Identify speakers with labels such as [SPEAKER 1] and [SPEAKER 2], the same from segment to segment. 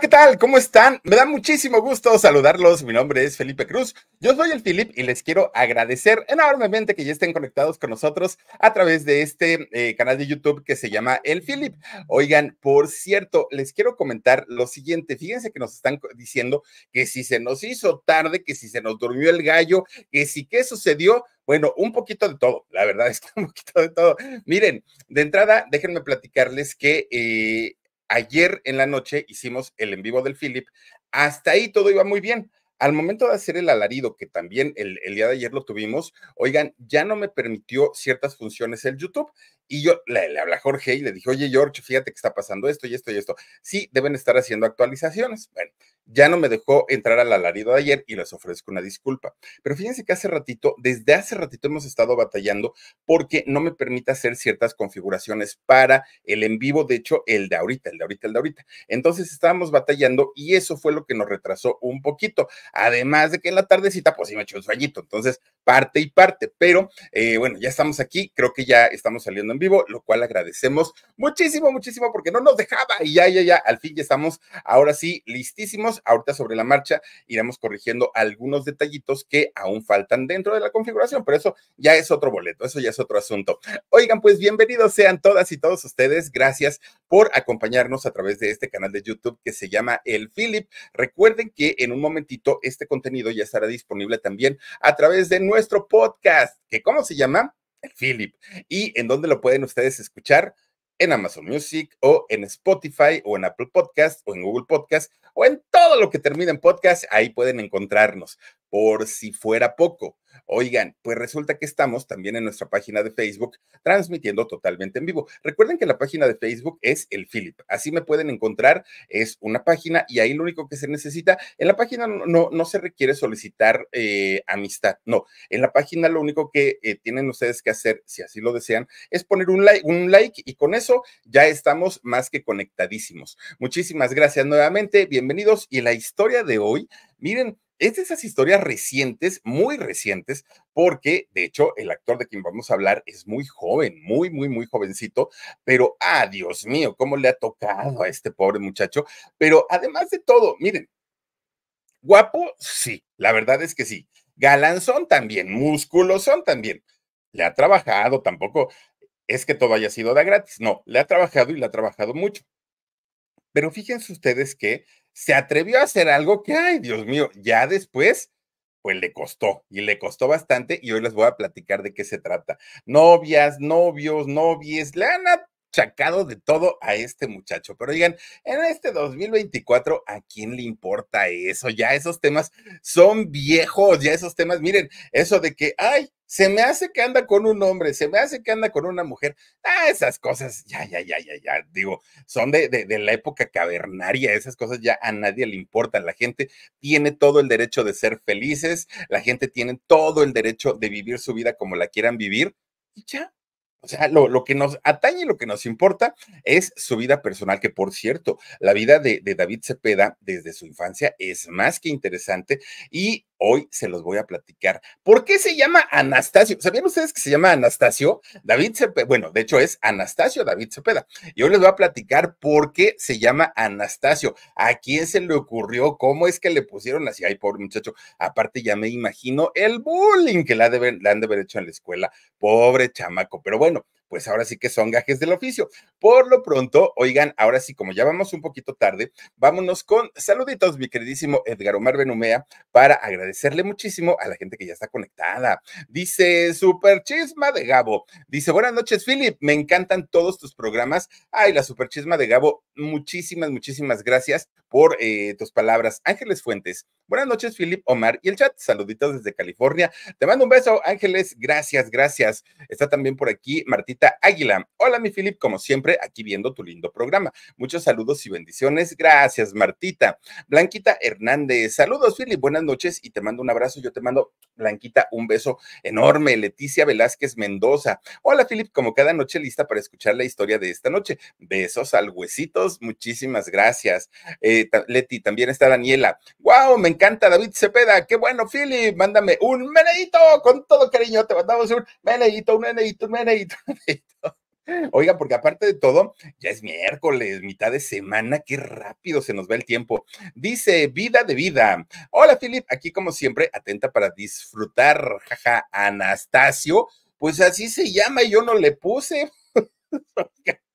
[SPEAKER 1] ¿qué tal? ¿Cómo están? Me da muchísimo gusto saludarlos. Mi nombre es Felipe Cruz. Yo soy el Filip y les quiero agradecer enormemente que ya estén conectados con nosotros a través de este eh, canal de YouTube que se llama El Filip. Oigan, por cierto, les quiero comentar lo siguiente. Fíjense que nos están diciendo que si se nos hizo tarde, que si se nos durmió el gallo, que si qué sucedió, bueno, un poquito de todo, la verdad es que un poquito de todo. Miren, de entrada, déjenme platicarles que eh, ayer en la noche hicimos el en vivo del Philip. Hasta ahí todo iba muy bien. Al momento de hacer el alarido, que también el, día de ayer lo tuvimos, oigan, ya no me permitió ciertas funciones el YouTube. Y yo le, habla hablé a Jorge y le dije, oye, George, fíjate que está pasando esto y esto y esto. Sí, deben estar haciendo actualizaciones. Bueno, ya no me dejó entrar al alarido de ayer y les ofrezco una disculpa. Pero fíjense que hace ratito, desde hace ratito hemos estado batallando porque no me permite hacer ciertas configuraciones para el en vivo, de hecho, el de ahorita, el de ahorita, el de ahorita. Entonces estábamos batallando y eso fue lo que nos retrasó un poquito. Además de que en la tardecita, pues sí me echó un sueñito. Entonces, parte y parte. Pero eh, bueno, ya estamos aquí, creo que ya estamos saliendo en vivo, lo cual agradecemos muchísimo, muchísimo porque no nos dejaba y ya, ya, ya, al fin ya estamos ahora sí listísimos Ahorita sobre la marcha iremos corrigiendo algunos detallitos que aún faltan dentro de la configuración, pero eso ya es otro boleto, eso ya es otro asunto. Oigan, pues bienvenidos sean todas y todos ustedes. Gracias por acompañarnos a través de este canal de YouTube que se llama El Philip. Recuerden que en un momentito este contenido ya estará disponible también a través de nuestro podcast, que ¿cómo se llama? El Philip. ¿Y en dónde lo pueden ustedes escuchar? en Amazon Music o en Spotify o en Apple Podcast o en Google Podcast o en todo lo que termina en podcast, ahí pueden encontrarnos. Por si fuera poco, Oigan, pues resulta que estamos también en nuestra página de Facebook transmitiendo totalmente en vivo. Recuerden que la página de Facebook es el Philip. Así me pueden encontrar. Es una página y ahí lo único que se necesita, en la página no, no, se requiere solicitar eh, amistad. No, en la página lo único que eh, tienen ustedes que hacer, si así lo desean, es poner un like, un like y con eso ya estamos más que conectadísimos. Muchísimas gracias nuevamente. Bienvenidos. Y la historia de hoy, miren, es de esas historias recientes, muy recientes, porque de hecho el actor de quien vamos a hablar es muy joven, muy, muy, muy jovencito, pero, ah, Dios mío, cómo le ha tocado a este pobre muchacho. Pero además de todo, miren, guapo, sí, la verdad es que sí. Galanzón también, son también. Le ha trabajado, tampoco es que todo haya sido de gratis, no, le ha trabajado y le ha trabajado mucho. Pero fíjense ustedes que se atrevió a hacer algo que, ay, Dios mío, ya después, pues le costó y le costó bastante y hoy les voy a platicar de qué se trata. Novias, novios, novies, lana chacado de todo a este muchacho. Pero digan, en este 2024, ¿a quién le importa eso? Ya esos temas son viejos, ya esos temas, miren, eso de que, ay, se me hace que anda con un hombre, se me hace que anda con una mujer. Ah, esas cosas, ya, ya, ya, ya, ya, digo, son de, de, de, la época cavernaria, esas cosas ya a nadie le importan. La gente tiene todo el derecho de ser felices, la gente tiene todo el derecho de vivir su vida como la quieran vivir y ya, o sea, lo, que nos atañe, lo que nos importa es su vida personal, que por cierto, la vida de, David Cepeda desde su infancia es más que interesante y hoy se los voy a platicar. ¿Por qué se llama Anastasio? ¿Sabían ustedes que se llama Anastasio? David Cepeda, bueno, de hecho es Anastasio David Cepeda. Y hoy les voy a platicar por qué se llama Anastasio, a quién se le ocurrió, cómo es que le pusieron así, ay, pobre muchacho. Aparte ya me imagino el bullying que la han han de haber hecho en la escuela, pobre chamaco, pero bueno pues ahora sí que son gajes del oficio. Por lo pronto, oigan, ahora sí, como ya vamos un poquito tarde, vámonos con saluditos, mi queridísimo Edgar Omar Benumea, para agradecerle muchísimo a la gente que ya está conectada. Dice, super chisma de Gabo. Dice, buenas noches, Philip, me encantan todos tus programas. Ay, la super chisma de Gabo, muchísimas, muchísimas gracias por eh, tus palabras. Ángeles Fuentes Buenas noches, Philip, Omar y el chat. Saluditos desde California. Te mando un beso, Ángeles. Gracias, gracias. Está también por aquí Martita Águila. Hola, mi Philip, como siempre, aquí viendo tu lindo programa. Muchos saludos y bendiciones. Gracias, Martita. Blanquita Hernández. Saludos, Philip. Buenas noches y te mando un abrazo. Yo te mando, Blanquita, un beso enorme. Leticia Velázquez Mendoza. Hola, Philip, como cada noche lista para escuchar la historia de esta noche. Besos al huesitos. Muchísimas gracias. Eh, Leti, también está Daniela. ¡Wow! Me encanta David Cepeda. Qué bueno, Philip. Mándame un meneito con todo cariño. Te mandamos un meneito, un meneito, un meneito. Un Oiga, porque aparte de todo, ya es miércoles, mitad de semana, qué rápido se nos va el tiempo. Dice Vida de Vida. Hola, Philip, aquí como siempre, atenta para disfrutar, jaja, Anastasio. Pues así se llama y yo no le puse.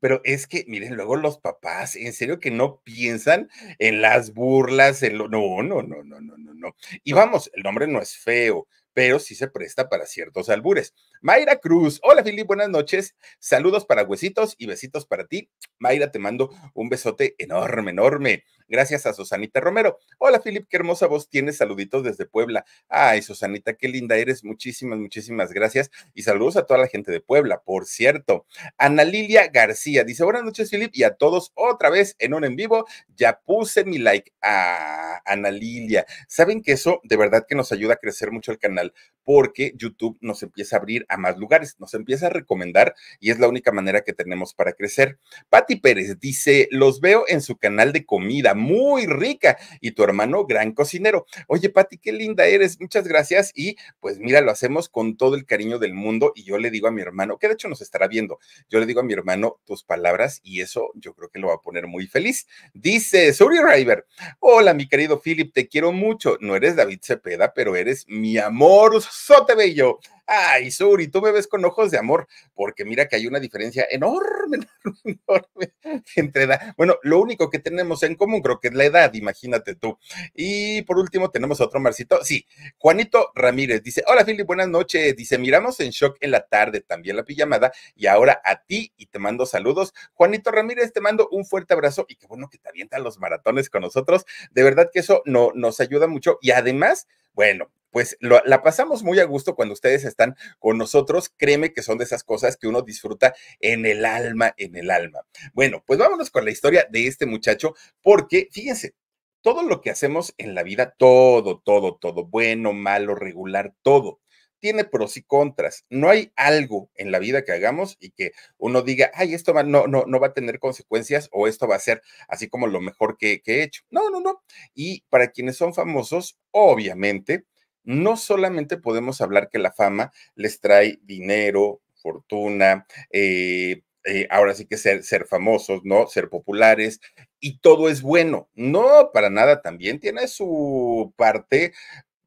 [SPEAKER 1] Pero es que, miren, luego los papás, en serio que no piensan en las burlas, en No, no, no, no, no, no, no. Y vamos, el nombre no es feo, pero sí se presta para ciertos albures. Mayra Cruz, hola Filip, buenas noches. Saludos para huesitos y besitos para ti. Mayra, te mando un besote enorme, enorme. Gracias a Susanita Romero. Hola Filip, qué hermosa voz tienes. Saluditos desde Puebla. Ay, Susanita, qué linda eres. Muchísimas, muchísimas gracias. Y saludos a toda la gente de Puebla, por cierto. Ana Lilia García dice, buenas noches Filip y a todos otra vez en un en vivo. Ya puse mi like a Ana Lilia. Saben que eso de verdad que nos ayuda a crecer mucho el canal porque YouTube nos empieza a abrir a más lugares, nos empieza a recomendar y es la única manera que tenemos para crecer. Patti Pérez dice, los veo en su canal de comida, muy rica, y tu hermano, gran cocinero. Oye, Patti, qué linda eres, muchas gracias y pues mira, lo hacemos con todo el cariño del mundo y yo le digo a mi hermano, que de hecho nos estará viendo, yo le digo a mi hermano tus palabras y eso yo creo que lo va a poner muy feliz. Dice Suri River, hola mi querido Philip, te quiero mucho, no eres David Cepeda, pero eres mi amor, sote bello. Ay, Y tú me ves con ojos de amor, porque mira que hay una diferencia enorme, enorme, entre edad. Bueno, lo único que tenemos en común creo que es la edad, imagínate tú. Y por último tenemos otro Marcito. Sí, Juanito Ramírez dice, hola Philip, buenas noches. Dice, miramos en shock en la tarde, también la pijamada, y ahora a ti y te mando saludos. Juanito Ramírez, te mando un fuerte abrazo y qué bueno que te avientan los maratones con nosotros. De verdad que eso no, nos ayuda mucho y además bueno, pues la pasamos muy a gusto cuando ustedes están con nosotros. Créeme que son de esas cosas que uno disfruta en el alma, en el alma. Bueno, pues vámonos con la historia de este muchacho, porque fíjense, todo lo que hacemos en la vida, todo, todo, todo, bueno, malo, regular, todo, tiene pros y contras. No hay algo en la vida que hagamos y que uno diga, ay, esto no, no, no va a tener consecuencias o esto va a ser así como lo mejor que, he hecho. No, no, no. Y para quienes son famosos, obviamente, no solamente podemos hablar que la fama les trae dinero, fortuna, eh, eh, ahora sí que ser, ser famosos, ¿no? Ser populares y todo es bueno. No, para nada, también tiene su parte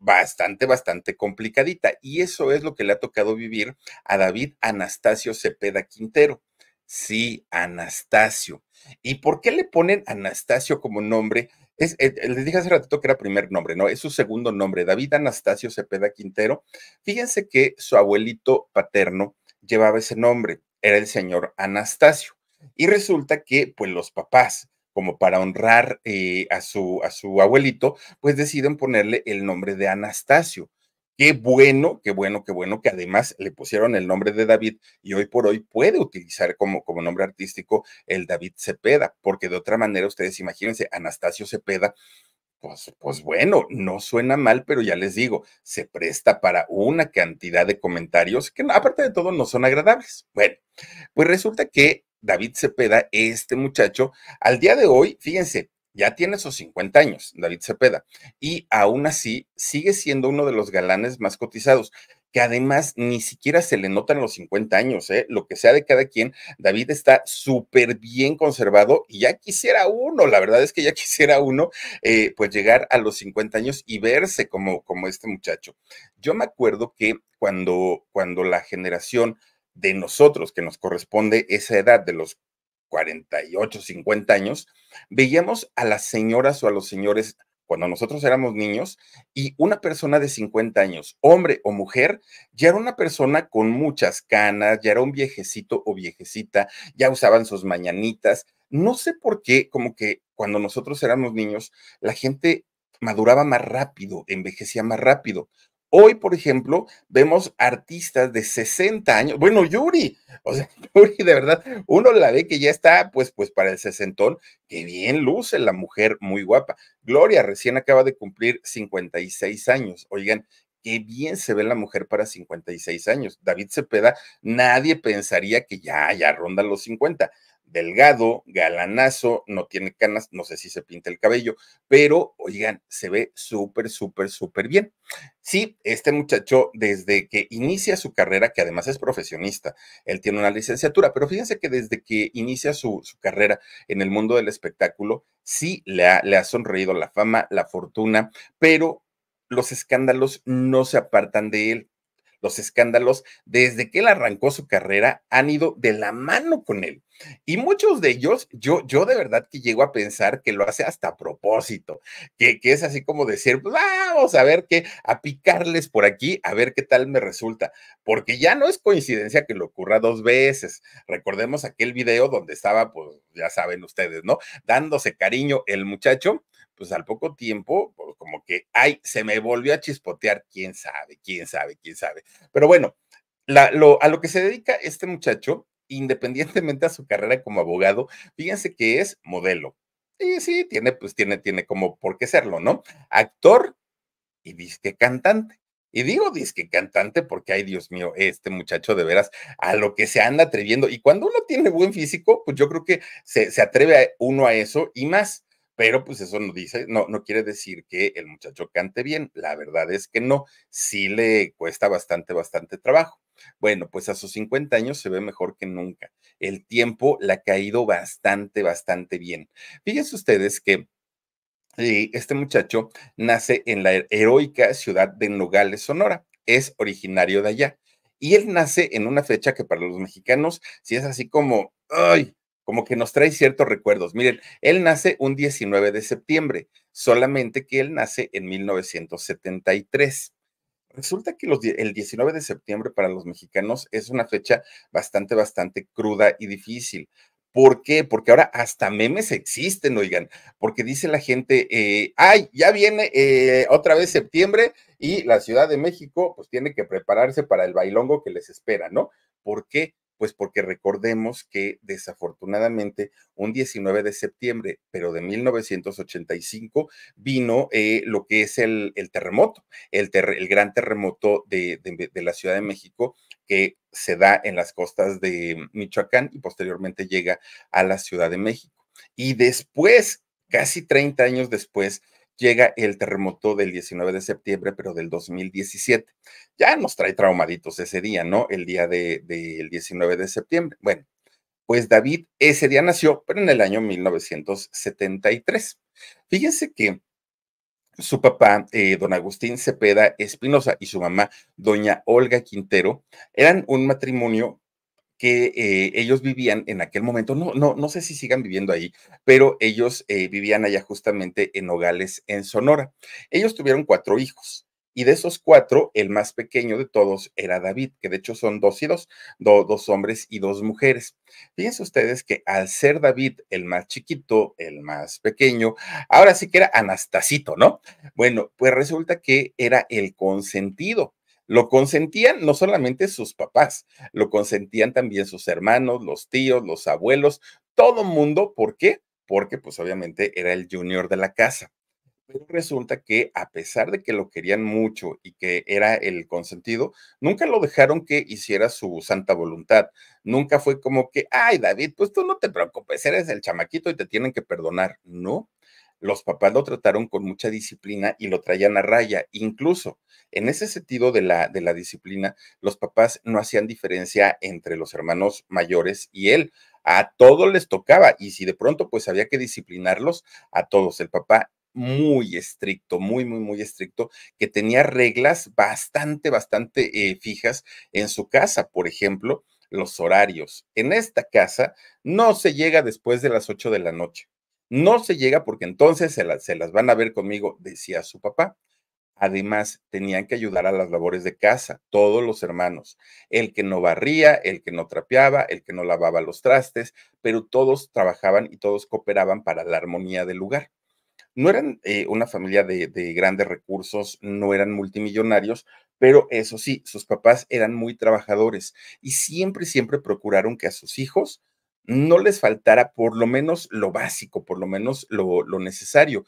[SPEAKER 1] bastante, bastante complicadita. Y eso es lo que le ha tocado vivir a David Anastasio Cepeda Quintero. Sí, Anastasio. ¿Y por qué le ponen Anastasio como nombre? Es, eh, eh, les dije hace ratito que era primer nombre, ¿no? Es su segundo nombre, David Anastasio Cepeda Quintero. Fíjense que su abuelito paterno llevaba ese nombre, era el señor Anastasio. Y resulta que, pues, los papás como para honrar eh, a, su, a su abuelito, pues deciden ponerle el nombre de Anastasio. Qué bueno, qué bueno, qué bueno que además le pusieron el nombre de David y hoy por hoy puede utilizar como, como nombre artístico el David Cepeda, porque de otra manera ustedes imagínense, Anastasio Cepeda, pues, pues, bueno, no suena mal, pero ya les digo, se presta para una cantidad de comentarios que aparte de todo no son agradables. Bueno, pues resulta que David Cepeda, este muchacho, al día de hoy, fíjense, ya tiene sus 50 años, David Cepeda, y aún así sigue siendo uno de los galanes más cotizados, que además ni siquiera se le notan los 50 años, ¿eh? lo que sea de cada quien, David está súper bien conservado y ya quisiera uno, la verdad es que ya quisiera uno, eh, pues llegar a los 50 años y verse como, como este muchacho. Yo me acuerdo que cuando, cuando la generación de nosotros, que nos corresponde esa edad de los 48, 50 años, veíamos a las señoras o a los señores cuando nosotros éramos niños y una persona de 50 años, hombre o mujer, ya era una persona con muchas canas, ya era un viejecito o viejecita, ya usaban sus mañanitas. No sé por qué, como que cuando nosotros éramos niños, la gente maduraba más rápido, envejecía más rápido. Hoy, por ejemplo, vemos artistas de 60 años. Bueno, Yuri, o sea, Yuri, de verdad, uno la ve que ya está, pues, pues para el sesentón, ¡Qué bien luce la mujer, muy guapa. Gloria recién acaba de cumplir 56 años. Oigan, qué bien se ve la mujer para 56 años. David Cepeda, nadie pensaría que ya, ya ronda los 50 delgado, galanazo, no tiene canas, no sé si se pinta el cabello, pero oigan, se ve súper, súper, súper bien. Sí, este muchacho desde que inicia su carrera, que además es profesionista, él tiene una licenciatura, pero fíjense que desde que inicia su, su carrera en el mundo del espectáculo, sí le le ha sonreído la fama, la fortuna, pero los escándalos no se apartan de él los escándalos, desde que él arrancó su carrera, han ido de la mano con él. Y muchos de ellos, yo, yo de verdad que llego a pensar que lo hace hasta a propósito, que, que es así como decir, pues, vamos a ver qué, a picarles por aquí, a ver qué tal me resulta, porque ya no es coincidencia que lo ocurra dos veces. Recordemos aquel video donde estaba, pues ya saben ustedes, ¿no? Dándose cariño el muchacho pues al poco tiempo, pues, como que, ay, se me volvió a chispotear, quién sabe, quién sabe, quién sabe. Pero bueno, la, lo, a lo que se dedica este muchacho, independientemente a su carrera como abogado, fíjense que es modelo. Y sí, tiene, pues tiene, tiene como por qué serlo, ¿no? Actor y disque cantante. Y digo disque cantante porque, ay Dios mío, este muchacho de veras a lo que se anda atreviendo. Y cuando uno tiene buen físico, pues yo creo que se, se atreve a uno a eso y más pero pues eso no dice, no, no quiere decir que el muchacho cante bien. La verdad es que no, sí le cuesta bastante, bastante trabajo. Bueno, pues a sus 50 años se ve mejor que nunca. El tiempo le ha caído bastante, bastante bien. Fíjense ustedes que eh, este muchacho nace en la heroica ciudad de Nogales, Sonora. Es originario de allá. Y él nace en una fecha que para los mexicanos, si es así como, ay, como que nos trae ciertos recuerdos. Miren, él nace un 19 de septiembre, solamente que él nace en 1973. Resulta que el 19 de septiembre para los mexicanos es una fecha bastante, bastante cruda y difícil. ¿Por qué? Porque ahora hasta memes existen, oigan, porque dice la gente, eh, ay, ya viene eh, otra vez septiembre y la Ciudad de México pues tiene que prepararse para el bailongo que les espera, ¿no? ¿Por qué? Pues porque recordemos que desafortunadamente un 19 de septiembre, pero de 1985, vino eh, lo que es el, el terremoto, el, el, gran terremoto de, de, de la Ciudad de México que se da en las costas de Michoacán y posteriormente llega a la Ciudad de México. Y después, casi 30 años después, llega el terremoto del 19 de septiembre, pero del 2017. Ya nos trae traumaditos ese día, ¿no? El día del de, 19 de septiembre. Bueno, pues David ese día nació, pero en el año 1973. Fíjense que su papá, eh, don Agustín Cepeda Espinosa, y su mamá, doña Olga Quintero, eran un matrimonio que eh, ellos vivían en aquel momento, no, no, no sé si sigan viviendo ahí, pero ellos eh, vivían allá justamente en Nogales, en Sonora. Ellos tuvieron cuatro hijos. Y de esos cuatro, el más pequeño de todos era David, que de hecho son dos y dos, dos hombres y dos mujeres. Fíjense ustedes que al ser David el más chiquito, el más pequeño, ahora sí que era Anastasito, ¿no? Bueno, pues resulta que era el consentido lo consentían no solamente sus papás, lo consentían también sus hermanos, los tíos, los abuelos, todo mundo. ¿Por qué? Porque pues obviamente era el junior de la casa. Pero resulta que a pesar de que lo querían mucho y que era el consentido, nunca lo dejaron que hiciera su santa voluntad. Nunca fue como que, ay David, pues tú no te preocupes, eres el chamaquito y te tienen que perdonar. No, los papás lo trataron con mucha disciplina y lo traían a raya. Incluso en ese sentido de la, de la disciplina, los papás no hacían diferencia entre los hermanos mayores y él. A todos les tocaba y si de pronto pues había que disciplinarlos, a todos. El papá muy estricto, muy, muy, muy estricto, que tenía reglas bastante, bastante eh, fijas en su casa. Por ejemplo, los horarios. En esta casa no se llega después de las 8 de la noche. No se llega porque entonces se, las van a ver conmigo, decía su papá. Además, tenían que ayudar a las labores de casa, todos los hermanos. El que no barría, el que no trapeaba, el que no lavaba los trastes, pero todos trabajaban y todos cooperaban para la armonía del lugar. No eran eh, una familia de, de grandes recursos, no eran multimillonarios, pero eso sí, sus papás eran muy trabajadores y siempre, siempre procuraron que a sus hijos no les faltara por lo menos lo básico, por lo menos lo, necesario.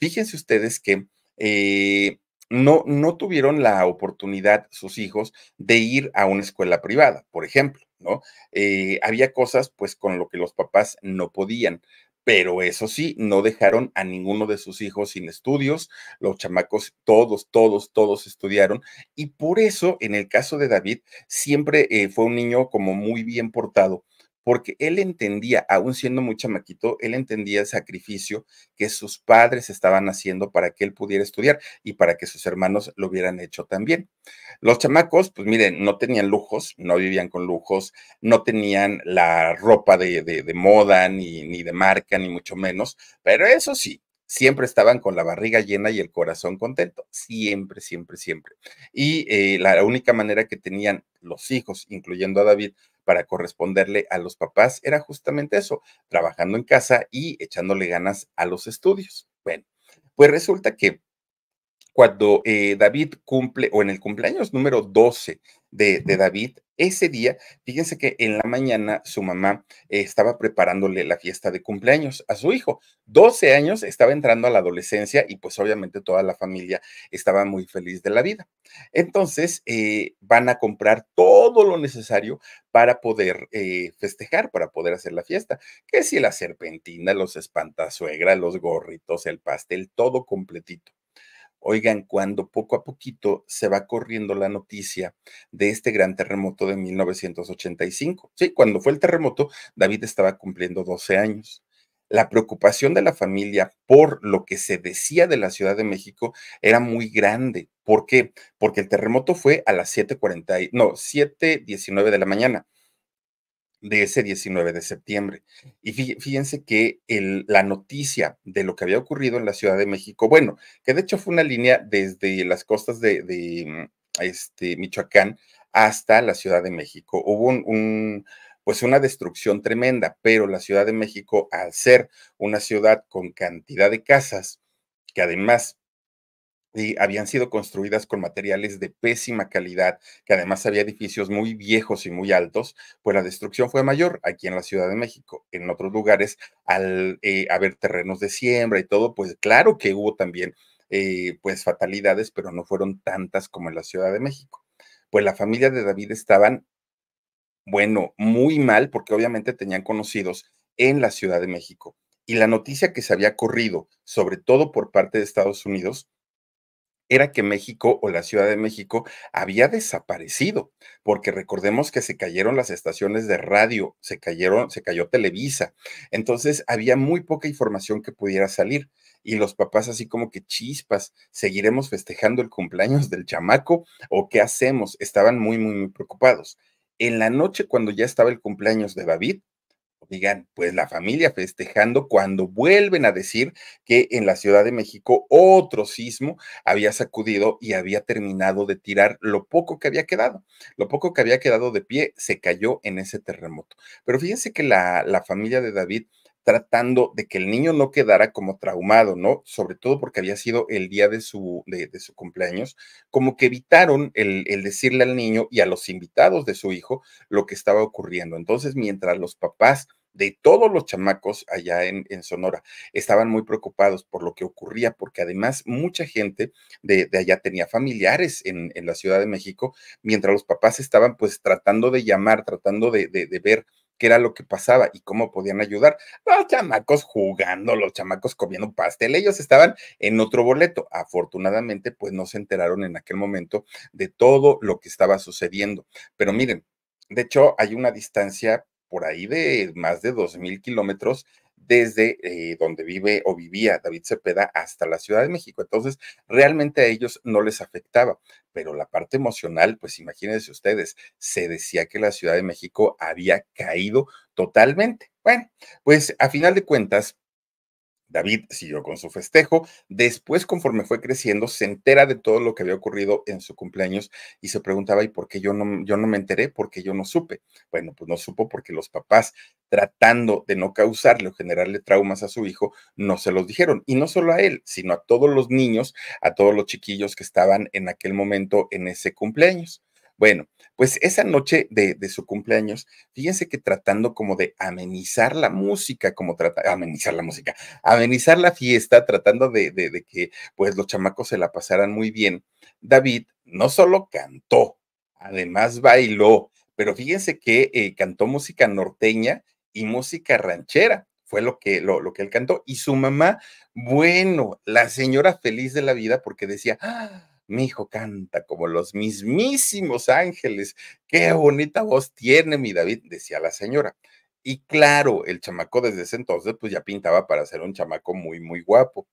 [SPEAKER 1] Fíjense ustedes que eh, no, no tuvieron la oportunidad sus hijos de ir a una escuela privada, por ejemplo, ¿no? Eh, había cosas pues con lo que los papás no podían. Pero eso sí, no dejaron a ninguno de sus hijos sin estudios. Los chamacos, todos, todos, todos estudiaron. Y por eso, en el caso de David, siempre eh, fue un niño como muy bien portado porque él entendía, aún siendo muy chamaquito, él entendía el sacrificio que sus padres estaban haciendo para que él pudiera estudiar y para que sus hermanos lo hubieran hecho también. Los chamacos, pues miren, no tenían lujos, no vivían con lujos, no tenían la ropa de, moda, ni, ni de marca, ni mucho menos, pero eso sí, siempre estaban con la barriga llena y el corazón contento, siempre, siempre, siempre. Y eh, la única manera que tenían los hijos, incluyendo a David, para corresponderle a los papás era justamente eso, trabajando en casa y echándole ganas a los estudios. Bueno, pues resulta que cuando eh, David cumple, o en el cumpleaños número 12 de, David, ese día, fíjense que en la mañana su mamá estaba preparándole la fiesta de cumpleaños a su hijo. 12 años, estaba entrando a la adolescencia y pues obviamente toda la familia estaba muy feliz de la vida. Entonces eh, van a comprar todo lo necesario para poder eh, festejar, para poder hacer la fiesta. Que si la serpentina, los espantazuegra, los gorritos, el pastel, todo completito. Oigan, cuando poco a poquito se va corriendo la noticia de este gran terremoto de 1985. Sí, cuando fue el terremoto, David estaba cumpliendo 12 años. La preocupación de la familia por lo que se decía de la Ciudad de México era muy grande. ¿Por qué? Porque el terremoto fue a las 7:40, no, 7:19 de la mañana de ese 19 de septiembre. Y fíjense que la noticia de lo que había ocurrido en la Ciudad de México, bueno, que de hecho fue una línea desde las costas de, mm, este, Michoacán hasta la Ciudad de México. Hubo pues una destrucción tremenda, pero la Ciudad de México, al ser una ciudad con cantidad de casas, que además habían sido construidas con materiales de pésima calidad, que además había edificios muy viejos y muy altos, pues la destrucción fue mayor aquí en la Ciudad de México. En otros lugares, al eh, haber terrenos de siembra y todo, pues claro que hubo también eh, pues fatalidades, pero no fueron tantas como en la Ciudad de México. Pues la familia de David estaban, bueno, muy mal, porque obviamente tenían conocidos en la Ciudad de México. Y la noticia que se había corrido, sobre todo por parte de Estados Unidos, era que México o la Ciudad de México había desaparecido, porque recordemos que se cayeron las estaciones de radio, se cayeron, se cayó Televisa. Entonces había muy poca información que pudiera salir y los papás así como que chispas, ¿seguiremos festejando el cumpleaños del chamaco o qué hacemos? Estaban muy muy muy preocupados. En la noche cuando ya estaba el cumpleaños de David, Digan, pues la familia festejando cuando vuelven a decir que en la Ciudad de México otro sismo había sacudido y había terminado de tirar lo poco que había quedado. Lo poco que había quedado de pie se cayó en ese terremoto. Pero fíjense que la, la familia de David tratando de que el niño no quedara como traumado, ¿no? Sobre todo porque había sido el día de su, de, su cumpleaños, como que evitaron el, decirle al niño y a los invitados de su hijo lo que estaba ocurriendo. Entonces, mientras los papás de todos los chamacos allá en, Sonora estaban muy preocupados por lo que ocurría, porque además mucha gente de, allá tenía familiares en, en, la Ciudad de México, mientras los papás estaban pues tratando de llamar, tratando de, de ver qué era lo que pasaba y cómo podían ayudar. Los chamacos jugando, los chamacos comiendo pastel, ellos estaban en otro boleto. Afortunadamente, pues no se enteraron en aquel momento de todo lo que estaba sucediendo. Pero miren, de hecho, hay una distancia por ahí de más de mil kilómetros desde eh, donde vive o vivía David Cepeda hasta la Ciudad de México. Entonces, realmente a ellos no les afectaba, pero la parte emocional, pues imagínense ustedes, se decía que la Ciudad de México había caído totalmente. Bueno, pues a final de cuentas, David siguió con su festejo. Después, conforme fue creciendo, se entera de todo lo que había ocurrido en su cumpleaños y se preguntaba, ¿y por qué yo no, yo no me enteré? ¿Por qué yo no supe? Bueno, pues no supo porque los papás, tratando de no causarle o generarle traumas a su hijo, no se los dijeron. Y no solo a él, sino a todos los niños, a todos los chiquillos que estaban en aquel momento en ese cumpleaños. Bueno, pues esa noche de, su cumpleaños, fíjense que tratando como de amenizar la música, como tratar, amenizar la música, amenizar la fiesta, tratando de, que pues los chamacos se la pasaran muy bien, David no solo cantó, además bailó, pero fíjense que eh, cantó música norteña y música ranchera fue lo que, lo, lo, que él cantó. Y su mamá, bueno, la señora feliz de la vida, porque decía, ¡Ah! Mi hijo canta como los mismísimos ángeles. Qué bonita voz tiene mi David, decía la señora. Y claro, el chamaco desde ese entonces pues ya pintaba para ser un chamaco muy, muy guapo.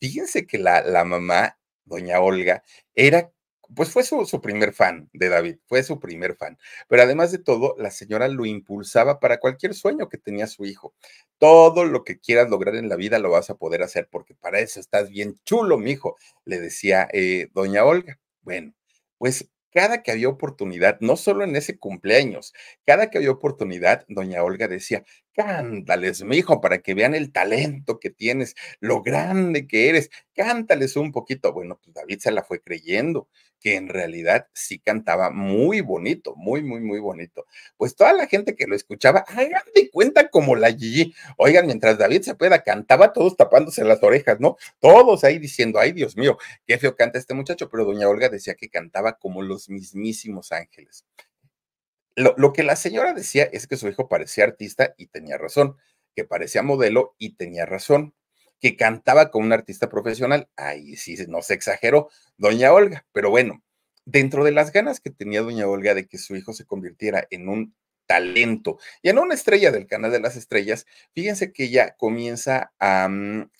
[SPEAKER 1] Fíjense que la, la mamá, doña Olga, era pues fue su, primer fan de David, fue su primer fan. Pero además de todo, la señora lo impulsaba para cualquier sueño que tenía su hijo. Todo lo que quieras lograr en la vida lo vas a poder hacer porque para eso estás bien chulo, mi hijo, le decía eh, doña Olga. Bueno, pues cada que había oportunidad, no solo en ese cumpleaños, cada que había oportunidad, doña Olga decía, cántales, mi hijo, para que vean el talento que tienes, lo grande que eres, cántales un poquito. Bueno, pues David se la fue creyendo, que en realidad sí cantaba muy bonito, muy, muy, muy bonito. Pues toda la gente que lo escuchaba, hagan de cuenta como la Gigi. Oigan, mientras David se pueda, cantaba todos tapándose las orejas, ¿no? Todos ahí diciendo, ay Dios mío, qué feo canta este muchacho, pero doña Olga decía que cantaba como los mismísimos ángeles. Lo, que la señora decía es que su hijo parecía artista y tenía razón, que parecía modelo y tenía razón, que cantaba con un artista profesional. Ahí sí, no se exageró, doña Olga, pero bueno, dentro de las ganas que tenía doña Olga de que su hijo se convirtiera en un talento y en una estrella del canal de las estrellas, fíjense que ella comienza a mm,